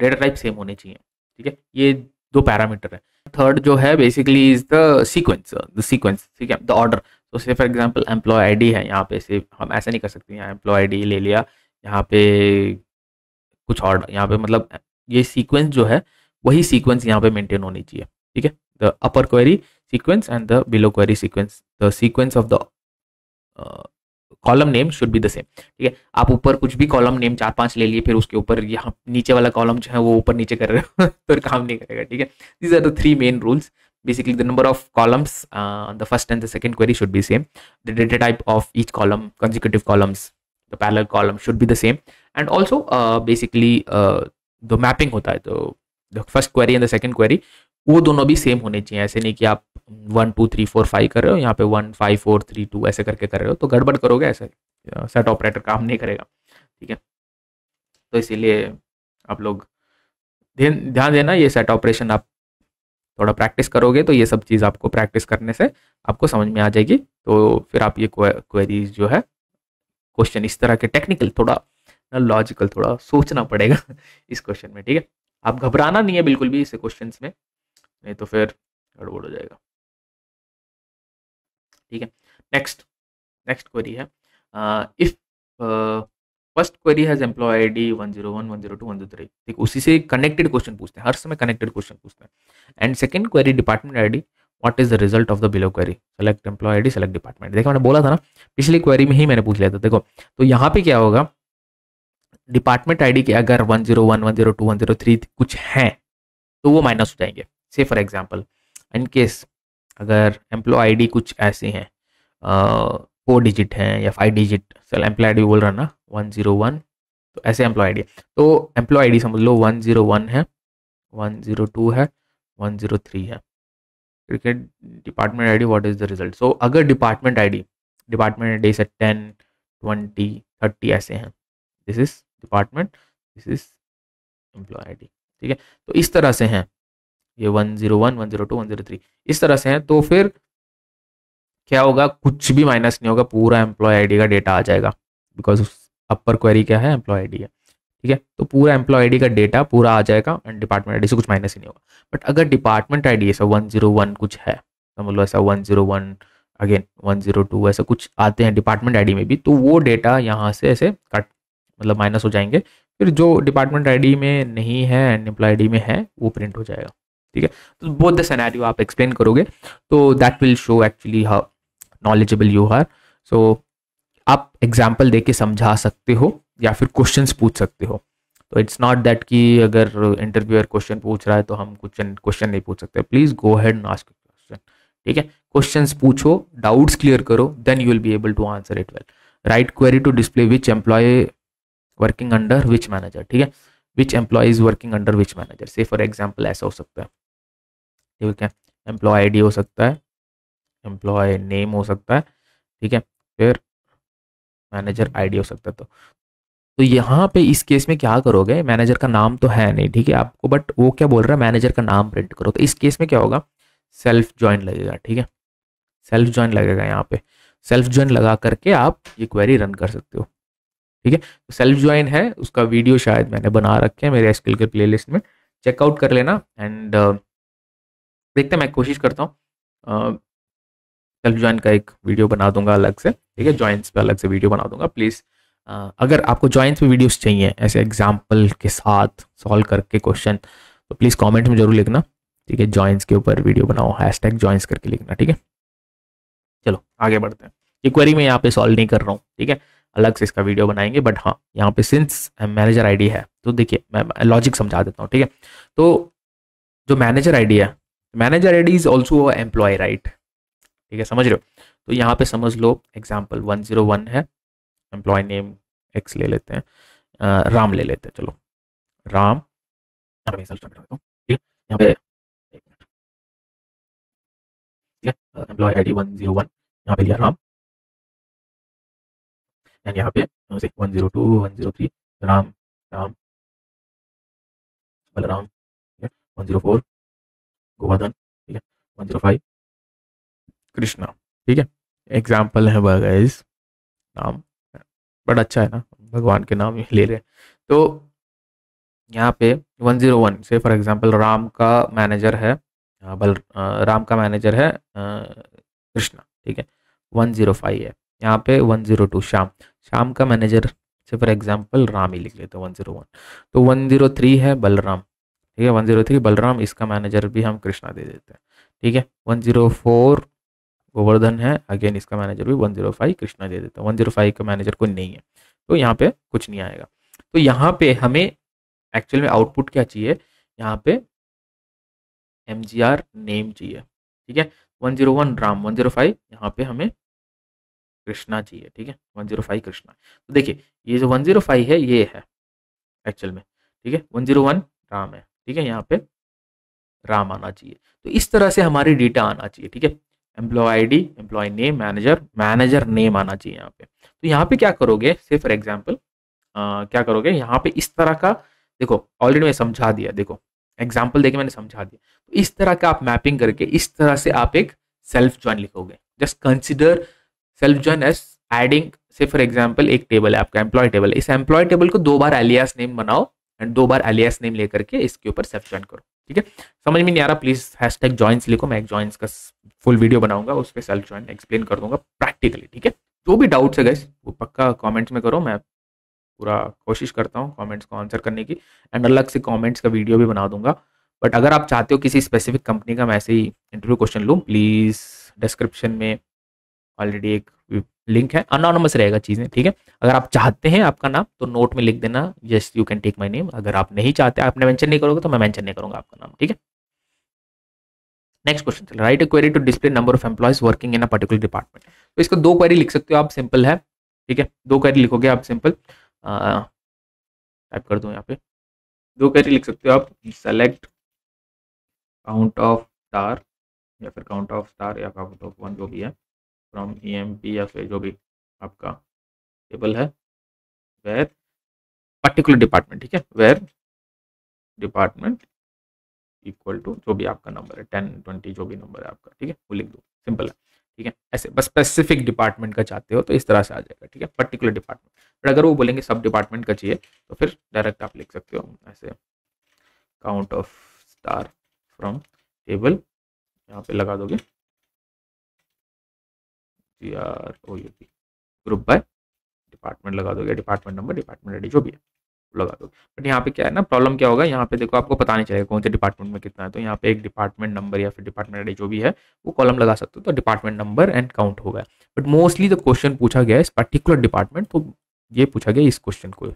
डेटा टाइप सेम होने चाहिए ठीक है ये दो पैरामीटर है थर्ड जो है basically is the sequence the sequence ठीक है द ऑर्डर तो सिर्फ फॉर एग्जांपल एम्प्लॉय आईडी है यहाँ पे सिर्फ हम ऐसा नहीं कर सकते यहाँ एम्प्लॉय आईडी ले लिया यहाँ पे कुछ और यहाँ पे मतलब ये सीक्वेंस जो है वही सीक्वेंस यहाँ पे मेंटेन होनी चाहिए ठीक है the upper query sequence and the below query sequence the sequence of the column name should be the same ठीक है आप ऊपर कुछ भी कॉलम नेम चार पांच ले लिए फिर उसके ऊपर यहाँ नीचे वाला कॉलम जो है वो ऊपर नीचे कर रहे हो फिर तो काम नहीं करेगा ठीक है these are the three main rules basically the number of columns uh, the first and the second query should be same the data type of each column consecutive columns the parallel column should be the same and also uh, basically uh, the mapping hota hai to the first query and the second query वो दोनों भी same होने चाहिए ऐसे नहीं कि आप one two three four five कर रहे हो यहाँ पे one five four three two ऐसे करके कर रहे हो तो गड़बड़ करोगे ऐसे सेट ऑपरेटर काम नहीं करेगा ठीक है तो इसीलिए आप लोग ध्यान देना ये सेट ऑपरेशन आप थोड़ा प्रैक्टिस करोगे तो ये सब चीज़ आपको प्रैक्टिस करने से आपको समझ में आ जाएगी तो फिर आप ये क्वेरीज जो है क्वेश्चन इस तरह के टेक्निकल थोड़ा ना लॉजिकल थोड़ा सोचना पड़ेगा इस क्वेश्चन में ठीक है आप घबराना नहीं है बिल्कुल भी इस क्वेश्चन में नहीं तो फिर गड़बड़ हो जाएगा ठीक है नेक्स्ट नेक्स्ट क्वेरी है if first query has employee I D one zero one one zero two one zero three ठीक उसी से कनेक्टेड क्वेश्चन पूछते हैं हर समय कनेक्टेड क्वेश्चन पूछते हैं and second query department I D what is the result of the below query select employee I D select department देखो मैंने बोला था ना पिछली क्वेरी में ही मैंने पूछ लिया था देखो तो यहाँ पे क्या होगा डिपार्टमेंट आई डी के अगर one one one zero zero two one zero three कुछ हैं तो वो माइनस हो जाएंगे say for example in case अगर एम्प्लॉय आई डी कुछ ऐसे हैं फोर डिजिट हैं या फाइव डिजिट चल एम्प्लॉय डी बोल रहा ना वन जीरो वन तो ऐसे एम्प्लॉय आई डी तो एम्प्लॉय आई समझ लो वन जीरो वन है वन जीरो टू है वन जीरो थ्री है cricket department I D what is the result so अगर department I D department I D say ten twenty thirty ऐसे हैं this is department this is employee I D ठीक है तो इस तरह से हैं ये one zero one one zero two one zero three इस तरह से हैं तो फिर क्या होगा कुछ भी माइनस नहीं होगा पूरा एम्प्लॉय आईडी का डेटा आ जाएगा बिकॉज अपर क्वेरी क्या है एम्प्लॉय आईडी है ठीक है तो पूरा एम्प्लॉय आईडी का डेटा पूरा आ जाएगा एंड डिपार्टमेंट आईडी से कुछ माइनस ही नहीं होगा बट अगर डिपार्टमेंट आईडी ऐसा वन जीरो वन कुछ है समझ लो ऐसा one zero one again one zero two ऐसा कुछ आते हैं डिपार्टमेंट आईडी में भी तो वो डेटा यहाँ से ऐसे कट मतलब माइनस हो जाएंगे फिर जो डिपार्टमेंट आईडी में नहीं है एंड एम्प्लॉय आईडी में है वो प्रिंट हो जाएगा ठीक है तो बोथ द सिनेरियो आप एक्सप्लेन करोगे तो that will show actually how knowledgeable you are so आप एग्जाम्पल दे के समझा सकते हो या फिर क्वेश्चन पूछ सकते हो तो इट्स नॉट दैट कि अगर इंटरव्यूअर क्वेश्चन पूछ रहा है तो हम कुछ क्वेश्चन नहीं पूछ सकते please go ahead and ask question ठीक है क्वेश्चन पूछो डाउट्स क्लियर करो then you will be able to answer it well right query to display which employee working under which manager ठीक है which employee is working under which manager से for example ऐसा हो सकता है ठीक है एम्प्लॉय डी हो सकता है एम्प्लॉय नेम हो सकता है ठीक है फिर मैनेजर आईडी हो सकता है तो तो यहाँ पे इस केस में क्या करोगे मैनेजर का नाम तो है नहीं ठीक है आपको बट वो क्या बोल रहा है मैनेजर का नाम प्रिंट करो तो इस केस में क्या होगा सेल्फ ज्वाइन लगेगा ठीक है सेल्फ ज्वाइन लगेगा यहाँ पे सेल्फ ज्वाइन लगा करके आप ये क्वेरी रन कर सकते हो ठीक है तो सेल्फ ज्वाइन है उसका वीडियो शायद मैंने बना रखे हैं मेरे स्किल के प्लेलिस्ट में चेकआउट कर लेना एंड देखते हैं मैं कोशिश करता हूँ सेल्फ ज्वाइन का एक वीडियो बना दूंगा अलग से ठीक है ज्वाइंट्स पे अलग से वीडियो बना दूंगा प्लीज़ अगर आपको ज्वाइंट्स पे वीडियोस चाहिए ऐसे एग्जाम्पल के साथ सॉल्व करके क्वेश्चन तो प्लीज़ कमेंट में जरूर लिखना ठीक है ज्वाइंट्स के ऊपर वीडियो बनाओ टैग ज्वाइंट्स करके लिखना ठीक है चलो आगे बढ़ते हैं ये क्वेरी मैं यहाँ पे सॉल्व नहीं कर रहा हूँ ठीक है अलग से इसका वीडियो बनाएंगे बट हाँ यहाँ पे सिंस मैनेजर आईडी है तो देखिए मैं लॉजिक समझा देता हूँ ठीक है तो जो मैनेजर आईडी है manager I D is also employee right ठीक है समझ रहे हो तो यहाँ पे समझ लो एग्जाम्पल वन जीरो वन है एम्प्लॉय नेम एक्स ले लेते हैं आ, राम ले लेते हैं चलो राम यहाँ पे employee I D one zero one यहाँ पे लिया राम एंड यहाँ पे one zero two one zero three Ram Ram Balram one zero four Govardhan ठीक है वन जीरो फाइव कृष्णा ठीक है एग्जाम्पल है बगैज नाम बट अच्छा है ना भगवान के नाम ले रहे हैं तो यहाँ पे 101 से फॉर एग्जाम्पल राम का मैनेजर है बल राम का मैनेजर है कृष्णा ठीक है 105 है यहाँ पे 102 शाम शाम का मैनेजर से फॉर एग्ज़ाम्पल राम ही लिख लेते हैं 101 तो 103 है बलराम ठीक है 103 बलराम इसका मैनेजर भी हम कृष्णा दे देते हैं ठीक है फोर गोवर्धन है अगेन इसका मैनेजर भी वन जीरो फाइव कृष्णा दे देता वन जीरो फाइव का मैनेजर कोई नहीं है तो यहाँ पे कुछ नहीं आएगा तो यहाँ पे हमें एक्चुअल में आउटपुट क्या चाहिए यहाँ पे एम जी आर नेम चाहिए ठीक है one zero one Ram one zero five यहाँ पे हमें कृष्णा चाहिए ठीक है वन जीरो फाइव कृष्णा तो देखिए ये जो वन जीरो फाइव है ये है एक्चुअल में ठीक है वन जीरो वन राम है ठीक है यहाँ पे राम आना चाहिए तो इस तरह से हमारी डेटा आना चाहिए ठीक है employee I D employee name manager manager name आना चाहिए यहाँ पे तो यहाँ पे क्या करोगे से फॉर एग्जाम्पल क्या करोगे यहाँ पे इस तरह का देखो ऑलरेडी मैं समझा दिया देखो एग्जाम्पल देके मैंने समझा दिया तो इस तरह का आप मैपिंग करके इस तरह से आप एक सेल्फ ज्वाइन लिखोगे just consider self join as adding से फॉर एग्जाम्पल एक टेबल है आपका एम्प्लॉय टेबल इस एम्प्लॉय टेबल को दो बार एलियास नेम बनाओ एंड दो बार एलियास नेम लेकर के इसके ऊपर सेल्फ ज्वाइन करो ठीक है समझ में नहीं आ रहा प्लीज हैश टैग ज्वाइंस लिखो मैं एक ज्वाइंस का फुल वीडियो बनाऊंगा उस पर सेल्फ ज्वाइन एक्सप्लेन कर दूंगा प्रैक्टिकली ठीक है जो भी डाउट्स है गैस वो पक्का कॉमेंट्स में करो मैं पूरा कोशिश करता हूँ कॉमेंट्स को आंसर करने की एंड अलग से कॉमेंट्स का वीडियो भी बना दूंगा बट अगर आप चाहते हो किसी स्पेसिफिक कंपनी का मैं ऐसे ही इंटरव्यू क्वेश्चन लूँ प्लीज़ डिस्क्रिप्शन में ऑलरेडी एक लिंक है अनोनमस रहेगा चीज़ें ठीक है अगर आप चाहते हैं आपका नाम तो नोट में लिख देना yes you can take my name अगर आप नहीं चाहते आपने मेंशन नहीं करोगे तो मैं मेंशन नहीं करूंगा आपका नाम ठीक है नेक्स्ट क्वेश्चन चल write a query to display number of employees working in a particular department तो इसका दो क्वेरी लिख सकते हो आप सिंपल है ठीक है दो क्वेरी लिखोगे आप सिंपल टाइप कर दो यहाँ पे दो क्वेरी लिख सकते हो आप सेलेक्ट काउंट ऑफ स्टार या फिर काउंट ऑफ स्टार या काउंट ऑफ वन जो भी है फ्रॉम ई एम या फिर जो भी आपका टेबल है वेर पर्टिकुलर डिपार्टमेंट ठीक है वेर डिपार्टमेंट इक्वल टू जो भी आपका नंबर है टेन ट्वेंटी जो भी नंबर है आपका ठीक है वो लिख दो सिंपल है ठीक है ऐसे बस स्पेसिफिक डिपार्टमेंट का चाहते हो तो इस तरह से आ जाएगा ठीक है पर्टिकुलर डिपार्टमेंट बट अगर वो बोलेंगे सब डिपार्टमेंट का चाहिए तो फिर डायरेक्ट आप लिख सकते हो ऐसे count of star from table यहाँ पे लगा दोगे R O U T group by department लगा दोगे डिपार्टमेंट नंबर डिपार्टमेंट आई जो भी है लगा दोगे बट यहाँ पे क्या है ना प्रॉब्लम क्या होगा यहाँ पे देखो आपको पता नहीं चलेगा कौन से डिपार्टमेंट में कितना है तो यहाँ पे एक डिपार्टमेंट नंबर या फिर डिपार्टमेंट आई जो भी है वो कॉलम लगा सकते हो तो डिपार्टमेंट नंबर एंड काउंट होगा बट मोस्टली द क्वेश्चन पूछा गया है इस पर्टिकुलर डिपार्टमेंट तो ये पूछा गया इस क्वेश्चन को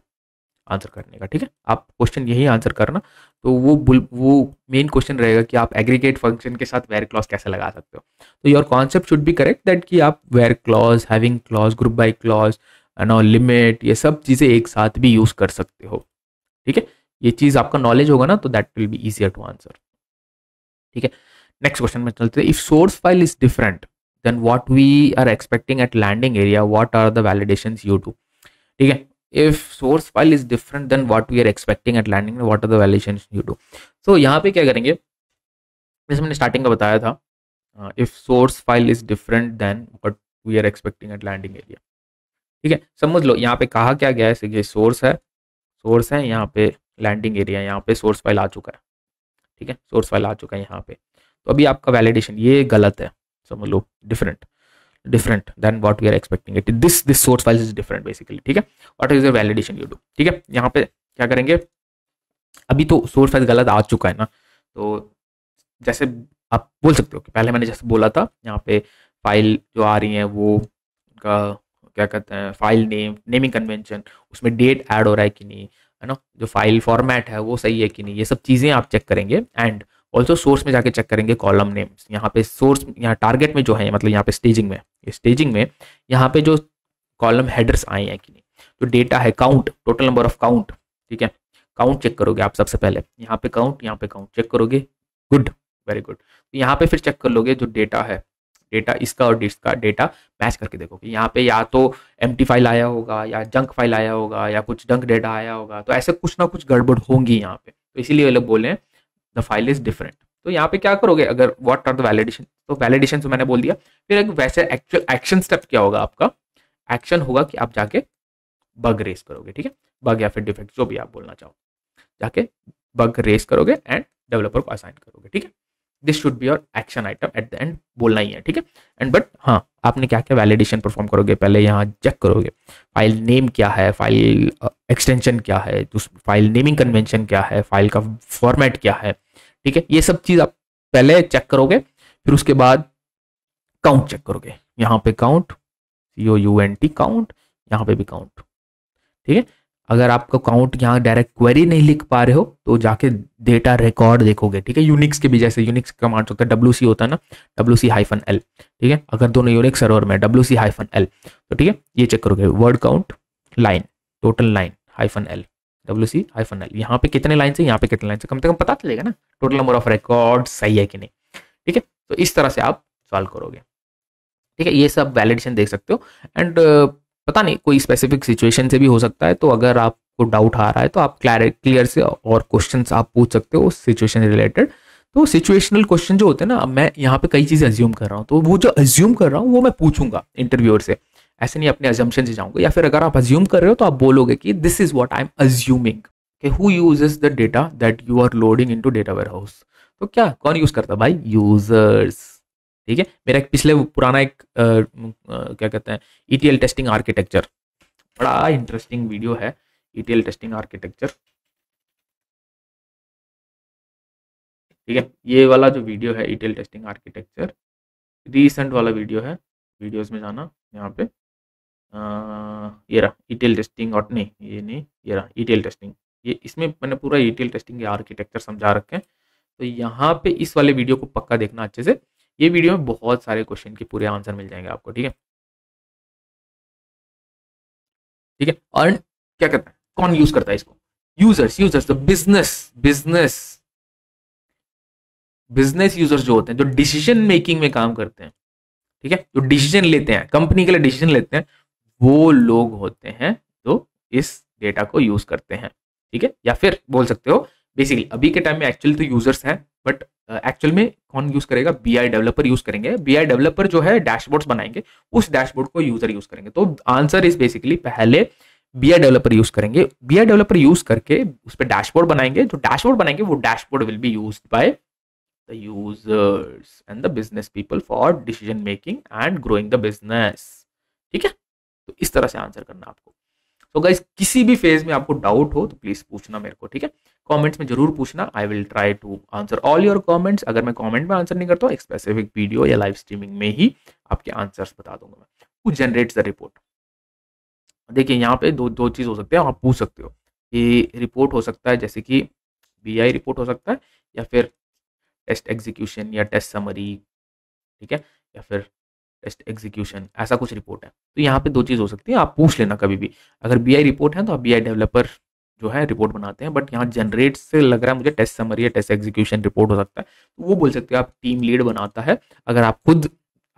आंसर करने का ठीक है आप क्वेश्चन यही आंसर करना तो वो वो मेन क्वेश्चन रहेगा कि आप एग्रीगेट फंक्शन के साथ वेयर क्लॉज कैसे लगा सकते हो तो your concept should be correct that कि आप where clause having clause group by clause no limit ये सब चीज़ें एक साथ भी यूज़ कर सकते हो ठीक है ये चीज़ आपका नॉलेज होगा ना तो that will be easier to answer ठीक है नेक्स्ट क्वेश्चन में चलते हैं if source file is different than what we are expecting at landing area what are the validation you do ठीक है if source file is different than what we are expecting at landing what are the validations you do so यहाँ पे क्या करेंगे जैसे मैंने starting का बताया था if source file is different than what we are expecting at landing area ठीक है समझ लो यहाँ पे कहा क्या गया है सोर्स है सोर्स है यहाँ पे लैंडिंग एरिया यहाँ पे सोर्स फाइल आ चुका है ठीक है सोर्स फाइल आ चुका है यहाँ पे तो अभी आपका वैलिडेशन ये गलत है समझ लो different different than what we are expecting it this this source file is different basically ठीक है what is the validation you do ठीक है यहाँ पे क्या करेंगे अभी तो सोर्स फाइल गलत आ चुका है ना तो जैसे आप बोल सकते हो कि पहले मैंने जैसे बोला था यहाँ पे फाइल जो आ रही है वो उनका क्या कहते हैं फाइल नेम नेमिंग कन्वेंशन उसमें डेट ऐड हो रहा है कि नहीं है ना जो फाइल फॉर्मेट है वो सही है कि नहीं ये सब चीज़ें आप चेक करेंगे एंड ऑल्सो सोर्स में जाके चेक करेंगे कॉलम नेम्स यहाँ पे सोर्स यहाँ टारगेट में जो है मतलब यहाँ पे स्टेजिंग में स्टेजिंग में यहाँ पे जो कॉलम हेडर्स आए हैं कि नहीं तो डेटा है count total number of count ठीक है काउंट चेक करोगे आप सबसे पहले यहाँ पे काउंट यहाँ पे काउंट चेक करोगे गुड वेरी गुड तो यहाँ पे फिर चेक कर लोगे जो डेटा है डेटा इसका और का डेटा मैच करके देखोगे यहाँ पे या तो एम फाइल आया होगा या जंक फाइल आया होगा या कुछ जंक डेटा आया होगा तो ऐसे कुछ ना कुछ गड़बड़ होंगी यहाँ पे तो इसीलिए लोग बोले द फाइल इज डिफरेंट तो यहाँ पे क्या करोगे अगर व्हाट आर द वैलिडेशन तो वैलिडेशन तो मैंने बोल दिया फिर एक वैसे एक्चुअल एक्शन स्टेप क्या होगा आपका एक्शन होगा कि आप जाके बग रेस करोगे ठीक है बग या फिर डिफेक्ट जो भी आप बोलना चाहो जाके बग रेस करोगे एंड डेवलपर को असाइन करोगे ठीक है this should be your action item at the end बोलना ही है ठीक है एंड बट हाँ आपने क्या क्या वैलिडेशन परफॉर्म करोगे पहले यहाँ चेक करोगे फाइल नेम क्या है फाइल एक्सटेंशन uh, क्या है फाइल नेमिंग कन्वेंशन क्या है फाइल का फॉर्मेट क्या है ठीक है ये सब चीज आप पहले चेक करोगे फिर उसके बाद काउंट चेक करोगे यहाँ पे count C O U N T count यहाँ पे भी काउंट ठीक है अगर आपका काउंट यहाँ डायरेक्ट क्वेरी नहीं लिख पा रहे हो तो जाके डेटा रिकॉर्ड देखोगे ठीक है यूनिक्स के भी जैसे यूनिक्स कमांड होता है डब्ल्यू सी होता है ना डब्ल्यू सी हाइफन एल ठीक है अगर दोनों यूनिक्स सर्वर में डब्ल्यू सी हाइफन एल तो ठीक है ये चेक करोगे word count line total line hyphen L W C hyphen L यहाँ पे कितने लाइन है यहाँ पे कितने लाइन है कम से कम पता चलेगा ना टोटल नंबर ऑफ रिकॉर्ड सही है कि नहीं ठीक है तो इस तरह से आप सॉल्व करोगे ठीक है ये सब वैलिडेशन देख सकते हो एंड पता नहीं कोई स्पेसिफिक सिचुएशन से भी हो सकता है तो अगर आपको डाउट आ रहा है तो आप क्लियर क्लियर से और क्वेश्चन आप पूछ सकते हो उस सिचुएशन रिलेटेड तो सिचुएशनल क्वेश्चन जो होते हैं ना मैं यहाँ पे कई चीज़ें अज्यूम कर रहा हूँ तो वो जो अज्यूम कर रहा हूँ वो मैं पूछूंगा इंटरव्यूअर से ऐसे नहीं अपने अजम्पन से जाऊंगा या फिर अगर आप अज्यूम कर रहे हो तो आप बोलोगे कि this is what I am assuming कि who use the data that you are loading into data warehouse तो क्या कौन यूज करता भाई यूजर्स ठीक है मेरा एक पिछले पुराना एक आ, आ, क्या कहते हैं E T L testing architecture बड़ा इंटरेस्टिंग वीडियो है E T L testing architecture ठीक है ये वाला जो वीडियो है E T L testing architecture recent वाला वीडियो है वीडियोज में जाना यहाँ पे ये रहा ई e टेस्टिंग और नहीं ये नहीं ये रहा ई e टेस्टिंग ये इसमें मैंने पूरा ई e टेस्टिंग या आर्किटेक्चर समझा रखे हैं तो यहाँ पे इस वाले वीडियो को पक्का देखना अच्छे से ये वीडियो में बहुत सारे क्वेश्चन के पूरे आंसर मिल जाएंगे आपको ठीक है ठीक है और क्या करता है कौन यूज करता है इसको यूजर्स यूजर्स तो बिजनेस बिजनेस बिजनेस यूजर्स जो होते हैं जो डिसीजन मेकिंग में काम करते हैं ठीक है जो डिसीजन लेते हैं कंपनी के लिए डिसीजन लेते हैं वो लोग होते हैं जो इस डेटा को यूज करते हैं ठीक है या फिर बोल सकते हो बेसिकली अभी के टाइम में एक्चुअल तो यूजर्स हैं बट एक्चुअल uh, में कौन यूज करेगा बी आई डेवलपर यूज करेंगे बी आई डेवलपर जो है डैशबोर्ड्स बनाएंगे उस डैशबोर्ड को यूजर यूज करेंगे तो आंसर इज बेसिकली पहले बी आई डेवलपर यूज करेंगे बी आई डेवलपर यूज करके उस पर डैशबोर्ड बनाएंगे जो डैशबोर्ड बनाएंगे वो dashboard will be use by the users and the business people for decision making and growing the business ठीक है तो इस तरह से आंसर करना आपको तो गाइज किसी भी फेज में आपको डाउट हो तो प्लीज पूछना मेरे को ठीक है कमेंट्स में जरूर पूछना I will try to answer all your comments अगर मैं कमेंट में आंसर नहीं करता एक स्पेसिफिक वीडियो या लाइव स्ट्रीमिंग में ही आपके आंसर्स बता दूंगा मैं हु जनरेट द रिपोर्ट देखिए यहाँ पे दो दो चीज़ हो सकती है आप पूछ सकते हो कि रिपोर्ट हो सकता है जैसे कि बी रिपोर्ट हो सकता है या फिर टेस्ट एग्जीक्यूशन या टेस्ट समरी ठीक है या फिर टेस्ट एग्जीक्यूशन ऐसा कुछ रिपोर्ट है तो यहाँ पे दो चीज़ हो सकती है आप पूछ लेना कभी भी अगर बी रिपोर्ट है तो आप बी डेवलपर जो है रिपोर्ट बनाते हैं बट यहाँ जनरेट से लग रहा है मुझे टेस्ट समरी या टेस्ट एग्जीक्यूशन रिपोर्ट हो सकता है तो वो बोल सकते हो आप टीम लीड बनाता है अगर आप खुद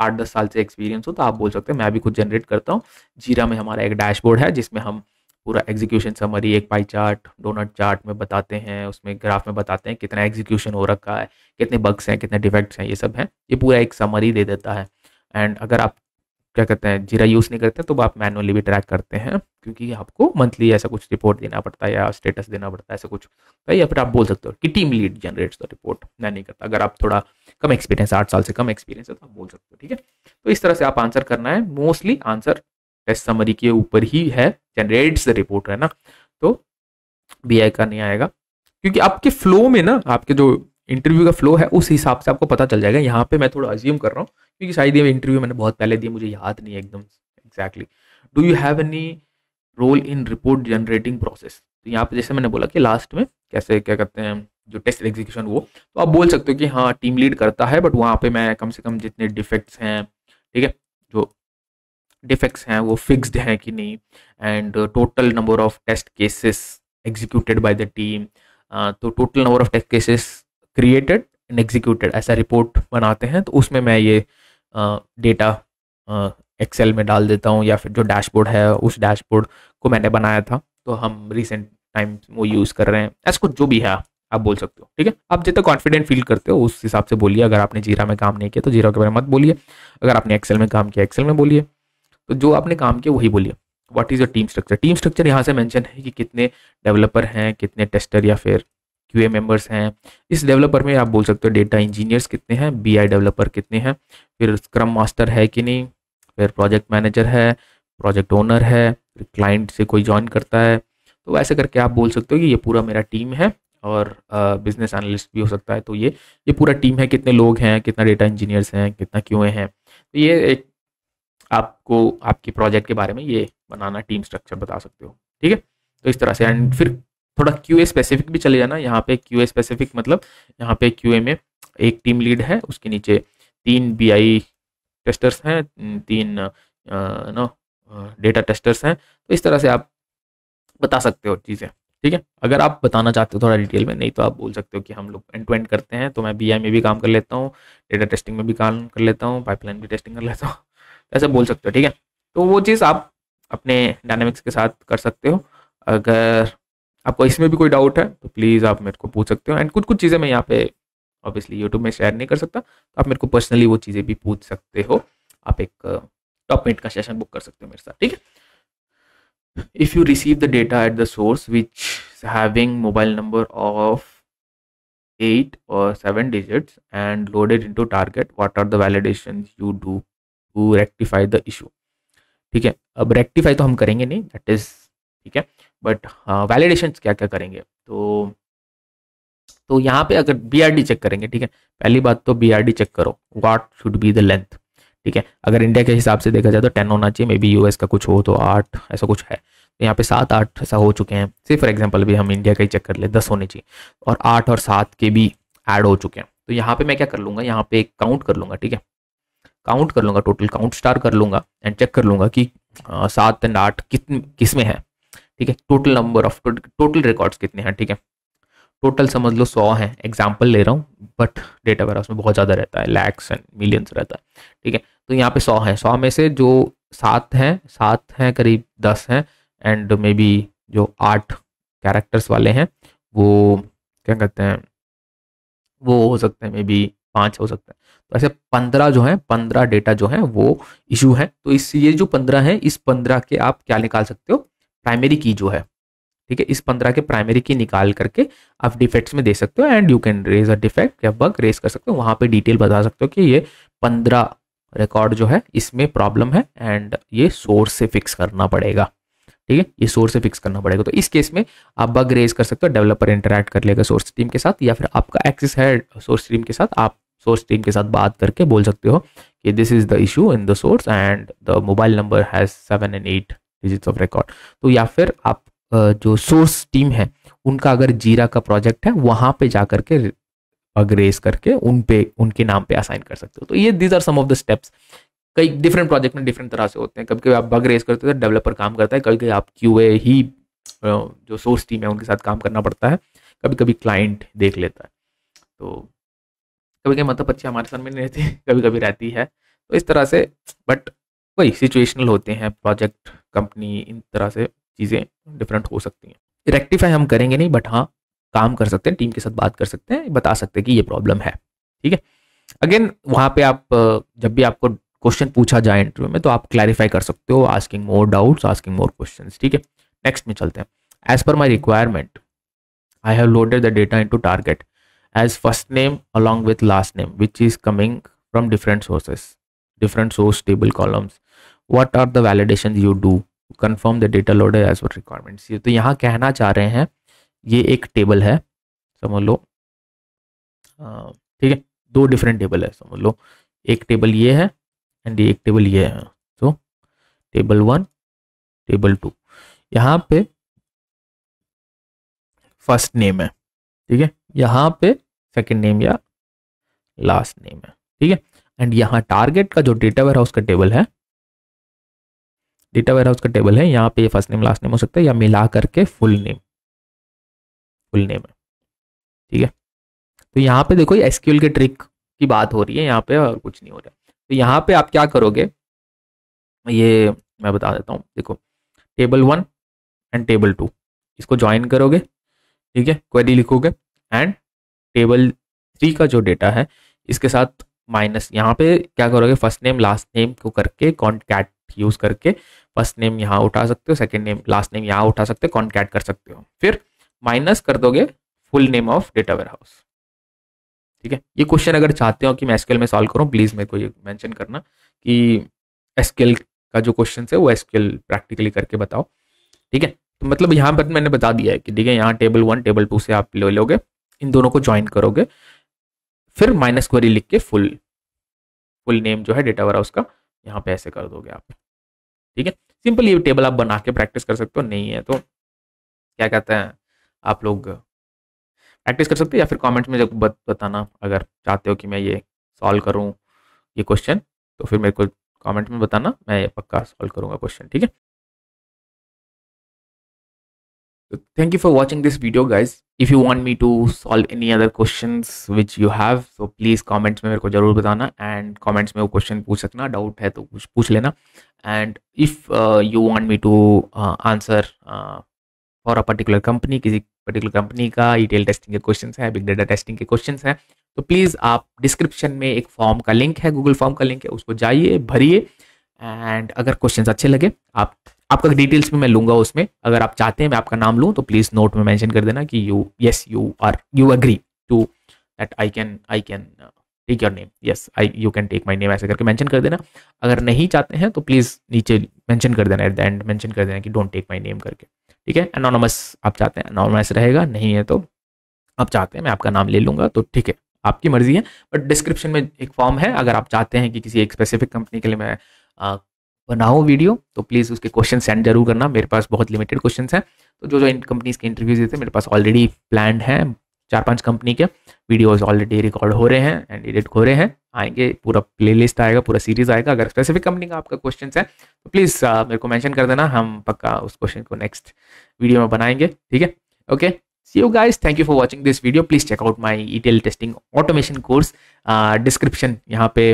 आठ दस साल से एक्सपीरियंस हो तो आप बोल सकते हैं मैं भी खुद जनरेट करता हूँ जीरा में हमारा एक डैशबोर्ड है जिसमें हम पूरा एग्जीक्यूशन समरी एक पाई चार्ट डोनट चार्ट में बताते हैं उसमें ग्राफ में बताते हैं कितना एग्जीक्यूशन हो रखा है कितने बग्स हैं कितने डिफेक्ट्स हैं ये सब हैं ये पूरा एक समरी दे देता है एंड अगर आप क्या कहते हैं जीरा यूज़ नहीं करते तो आप मैनुअली भी ट्रैक करते हैं क्योंकि आपको मंथली ऐसा कुछ रिपोर्ट देना पड़ता है या स्टेटस देना पड़ता है ऐसा कुछ तो या फिर आप बोल सकते हो कि team lead generates the report मैं नहीं करता अगर आप थोड़ा कम एक्सपीरियंस आठ साल से कम एक्सपीरियंस है तो आप बोल सकते हो ठीक है तो इस तरह से आप आंसर करना है मोस्टली आंसर टेस्ट समरी के ऊपर ही है जनरेट्स द रिपोर्ट है ना तो बी का नहीं आएगा क्योंकि आपके फ्लो में ना आपके जो इंटरव्यू का फ्लो है उस हिसाब से आपको पता चल जाएगा यहाँ पे मैं थोड़ा अज्यूम कर रहा हूँ क्योंकि शायद ये इंटरव्यू मैंने बहुत पहले दिए मुझे याद नहीं एकदम exactly do you have any role in report generating process तो यहाँ पे जैसे मैंने बोला कि लास्ट में कैसे क्या कहते हैं जो टेस्ट एग्जीक्यूशन वो तो आप बोल सकते हो कि हाँ टीम लीड करता है बट वहाँ पे मैं कम से कम जितने डिफेक्ट्स हैं ठीक है जो डिफेक्ट्स हैं वो फिक्स्ड हैं कि नहीं and total number of test cases executed by the team तो total number of test cases created and executed ऐसा रिपोर्ट बनाते हैं तो उसमें मैं ये डेटा एक्सेल में डाल देता हूँ या फिर जो डैशबोर्ड है उस डैशबोर्ड को मैंने बनाया था तो हम रिसेंट टाइम वो यूज़ कर रहे हैं ऐसा कुछ जो भी है आप बोल सकते हो ठीक है आप जितना कॉन्फिडेंट फील करते हो उस हिसाब से बोलिए अगर आपने जीरा में काम नहीं किया तो जीरा के बारे में मत बोलिए अगर आपने एक्सेल में काम किया एक्सेल में बोलिए तो जो आपने काम किया वही बोलिए what is your team structure team structure यहाँ से मेंशन है कि कितने डेवलपर हैं कितने टेस्टर या फिर क्यू मेंबर्स हैं इस डेवलपर में आप बोल सकते हो डेटा इंजीनियर्स कितने हैं बी डेवलपर कितने हैं फिर स्क्रम मास्टर है कि नहीं फिर प्रोजेक्ट मैनेजर है प्रोजेक्ट ओनर है फिर क्लाइंट से कोई ज्वाइन करता है तो ऐसे करके आप बोल सकते हो कि ये पूरा मेरा टीम है और बिजनेस एनालिस्ट भी हो सकता है तो ये ये पूरा टीम है कितने लोग हैं कितना डेटा इंजीनियर्स हैं कितना क्यों हैं तो ये एक आपको आपके प्रोजेक्ट के बारे में ये बनाना टीम स्ट्रक्चर बता सकते हो ठीक है तो इस तरह से एंड फिर थोड़ा क्यू स्पेसिफिक भी चले जाना यहाँ पे क्यू स्पेसिफिक मतलब यहाँ पे क्यू में एक टीम लीड है उसके नीचे तीन बी टेस्टर्स हैं तीन नो डेटा टेस्टर्स हैं तो इस तरह से आप बता सकते हो चीज़ें ठीक है अगर आप बताना चाहते हो थोड़ा डिटेल में नहीं तो आप बोल सकते हो कि हम लोग एंड टू एंड करते हैं तो मैं बी में भी काम कर लेता हूँ डेटा टेस्टिंग में भी काम कर लेता हूँ पाइपलाइन भी टेस्टिंग कर लेता हूँ ऐसे बोल सकते हो ठीक है तो वो चीज़ आप अपने डायनेमिक्स के साथ कर सकते हो अगर आपको इसमें भी कोई डाउट है तो प्लीज़ आप मेरे को पूछ सकते हो एंड कुछ कुछ चीज़ें मैं यहाँ पे ऑब्वियसली यूट्यूब में शेयर नहीं कर सकता तो आप मेरे को पर्सनली वो चीज़ें भी पूछ सकते हो आप एक टॉप uh, मिनट का सेशन बुक कर सकते हो मेरे साथ ठीक है if you receive the data at the source which having mobile number of eight और seven digits and loaded into target what are the validation you do to rectify the issue ठीक है अब rectify तो हम करेंगे नहीं that is ठीक है बट वैलिडेशन क्या क्या करेंगे तो तो यहाँ पे अगर बी चेक करेंगे ठीक है पहली बात तो बी चेक करो what should be the length ठीक है अगर इंडिया के हिसाब से देखा जाए तो टेन होना चाहिए मे बी यूएस का कुछ हो तो आठ ऐसा कुछ है तो यहाँ पे सात आठ ऐसा हो चुके हैं सिर्फ फॉर एग्जाम्पल भी हम इंडिया का ही चेक कर ले दस होने चाहिए और आठ और सात के भी ऐड हो चुके हैं तो यहाँ पे मैं क्या कर लूँगा यहाँ पे काउंट कर लूँगा ठीक है काउंट कर लूँगा टोटल काउंट स्टार कर लूँगा एंड चेक कर लूँगा कि हाँ, सात एंड आठ कितने किस में है ठीक है total number of total records कितने हैं ठीक है टोटल समझ लो सौ हैं एग्जाम्पल ले रहा हूँ बट डेटा वेयर हाउस में बहुत ज़्यादा रहता है लैक्स एंड मिलियंस रहता है ठीक है तो यहाँ पे सौ हैं सौ में से जो सात हैं सात हैं करीब दस हैं एंड मे बी जो आठ कैरेक्टर्स वाले हैं वो क्या कहते हैं वो हो सकते हैं मे बी पाँच हो सकते हैं तो ऐसे पंद्रह जो है पंद्रह डेटा जो है वो इशू है तो इस ये जो पंद्रह है इस पंद्रह के आप क्या निकाल सकते हो प्राइमरी की जो है ठीक है इस पंद्रह के प्राइमरी की निकाल करके आप डिफेक्ट्स में दे सकते हो and you can raise a defect या बग रेज कर सकते हो वहाँ पे डिटेल बता सकते हो कि ये पंद्रह रिकॉर्ड जो है इसमें प्रॉब्लम है एंड ये सोर्स से फिक्स करना पड़ेगा ठीक है ये सोर्स से फिक्स करना पड़ेगा तो इस केस में आप बग रेज कर सकते हो डेवलपर इंटरेक्ट कर लेगा सोर्स टीम के साथ या फिर आपका एक्सेस है सोर्स टीम के साथ आप सोर्स टीम के साथ बात करके बोल सकते हो कि this is the issue in the source and the mobile number has seven and eight digits of record तो या फिर आप जो सोर्स टीम है उनका अगर जीरा का प्रोजेक्ट है वहां पे जा करके बग रेस करके उन पे उनके नाम पे असाइन कर सकते हो तो ये these are some of the steps कई डिफरेंट प्रोजेक्ट में डिफरेंट तरह से होते हैं कभी कभी आप बग रेस करते हो तो डेवलपर काम करता है कभी कभी आप क्यू ही जो सोर्स टीम है उनके साथ काम करना पड़ता है कभी कभी क्लाइंट देख लेता है तो कभी कभी मतलब बच्चे हमारे सामने नहीं रहती कभी कभी रहती है तो इस तरह से बट वही सिचुएशनल होते हैं प्रोजेक्ट कंपनी इन तरह से चीज़ें डिफरेंट हो सकती हैं रेक्टिफाई हम करेंगे नहीं बट हाँ काम कर सकते हैं टीम के साथ बात कर सकते हैं बता सकते हैं कि ये प्रॉब्लम है ठीक है अगेन वहाँ पे आप जब भी आपको क्वेश्चन पूछा जाए इंटरव्यू में तो आप क्लैरिफाई कर सकते हो asking more doubts asking more question ठीक है नेक्स्ट में चलते हैं as per my requirement I have loaded the data into target as first name along with last name which is coming from different sources different source table columns what are the validations you do confirm the data loader as per requirements ये तो यहाँ कहना चाह रहे हैं ये एक table है समझ लो ठीक है दो डिफरेंट टेबल है समझ लो एक टेबल ये है एंड एक टेबल ये है तो टेबल वन टेबल टू यहाँ पे फर्स्ट नेम है ठीक है यहाँ पे सेकंड नेम या लास्ट नेम है ठीक है एंड यहाँ टारगेट का जो डेटा वेयर हाउस का टेबल है डेटा वेयर हाउस का टेबल है यहाँ पे फर्स्ट नेम लास्ट नेम हो सकता है या मिला करके फुल नेम फुल नेम है ठीक है तो यहाँ पे देखो एसक्यूएल के ट्रिक की बात हो रही है यहाँ पे और कुछ नहीं हो रहा तो यहाँ पे आप क्या करोगे ये मैं बता देता हूँ देखो table one and table two इसको ज्वाइन करोगे ठीक है क्वेरी लिखोगे एंड टेबल थ्री का जो डेटा है इसके साथ माइनस यहाँ पे क्या करोगे फर्स्ट नेम लास्ट नेम को करके कॉन्टैक्ट यूज करके फर्स्ट नेम यहाँ उठा सकते हो सेकेंड नेम लास्ट नेम यहाँ उठा सकते हो कॉन्टैक्ट कर सकते हो फिर माइनस कर दोगे full name of data warehouse ठीक है ये क्वेश्चन अगर चाहते हो कि मैं एसक्यूएल में सॉल्व करूँ प्लीज़ मेरे को ये मैंशन करना कि एसक्यूएल का जो क्वेश्चन है वो एसक्यूएल प्रैक्टिकली करके बताओ ठीक है तो मतलब यहाँ पर मैंने बता दिया है कि ठीक है यहाँ टेबल वन टेबल टू से आप ले लोगे इन दोनों को ज्वाइन करोगे फिर माइनस क्वेरी लिख के फुल फुल नेम जो है डेटा हाउस का यहाँ पे ऐसे कर दोगे आप ठीक है सिंपल ये टेबल आप बना के प्रैक्टिस कर सकते हो नहीं है तो क्या कहते हैं आप लोग प्रैक्टिस कर सकते हो या फिर कमेंट्स में जब बताना अगर चाहते हो कि मैं ये सॉल्व करूँ ये क्वेश्चन तो फिर मेरे को कमेंट में बताना मैं ये पक्का सॉल्व करूँगा क्वेश्चन ठीक है thank you for watching this video guys if you want me to solve any other questions which you have so please comments mein मेरे को जरूर बताना and comments mein wo question pooch sakna doubt hai to kuch pooch lena and if uh, you want me to uh, answer uh, for a particular company kisi particular company ka ETL testing ke questions hai big data testing ke questions hai तो please आप description में एक form का link है Google form का link है उसको जाइए भरिए एंड अगर क्वेश्चंस अच्छे लगे आप आपका डिटेल्स भी मैं लूंगा उसमें अगर आप चाहते हैं मैं आपका नाम लूँ तो प्लीज़ नोट में मैंशन कर देना कि you yes you are you agree to that I can I can take your name yes I you can take my name ऐसे करके मैंशन कर देना अगर नहीं चाहते हैं तो प्लीज़ नीचे मैंशन कर देना एट द एंड मैंशन कर देना कि डोंट टेक माई नेम करके ठीक है अनोनमस आप चाहते हैं अनोनमस रहेगा नहीं है तो आप चाहते हैं मैं आपका नाम ले लूँगा तो ठीक है आपकी मर्जी है बट डिस्क्रिप्शन में एक फॉर्म है अगर आप चाहते हैं कि किसी एक स्पेसिफिक कंपनी के लिए मैं uh, बनाओ वीडियो तो प्लीज़ उसके क्वेश्चन सेंड जरूर करना मेरे पास बहुत लिमिटेड क्वेश्चन हैं तो जो जो इन कंपनीज के इंटरव्यूज देते हैं मेरे पास ऑलरेडी प्लान हैं चार पांच कंपनी के वीडियोज़ ऑलरेडी रिकॉर्ड हो रहे हैं एंड एडिट हो रहे हैं आएंगे पूरा प्लेलिस्ट आएगा पूरा सीरीज आएगा अगर स्पेसिफिक कंपनी का आपका क्वेश्चन है तो प्लीज़ uh, मेरे को मैंशन कर देना हम पक्का उस क्वेश्चन को नेक्स्ट वीडियो में बनाएंगे ठीक है okay See you guys. Thank you for watching this video. Please check out my ETL testing automation course. Uh, description यहाँ पे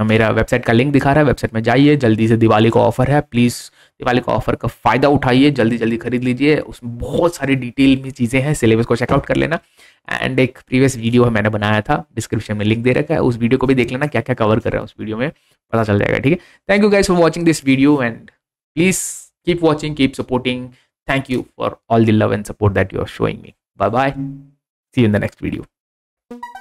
हाँ, मेरा वेबसाइट का लिंक दिखा रहा है वेबसाइट में जाइए जल्दी से दिवाली का ऑफर है प्लीज़ दिवाली का ऑफर का फ़ायदा उठाइए जल्दी जल्दी खरीद लीजिए उसमें बहुत सारी डिटेल में चीज़ें हैं सिलेबस को चेकआउट कर लेना एंड एक प्रीवियस वीडियो है मैंने बनाया था डिस्क्रिप्शन में लिंक दे रखा है उस वीडियो को भी देख लेना क्या क्या कवर कर रहा है उस वीडियो में पता चल जाएगा ठीक है thank you guys for watching this video and please keep watching keep supporting thank you for all the love and support that you are showing me. Bye bye. See you in the next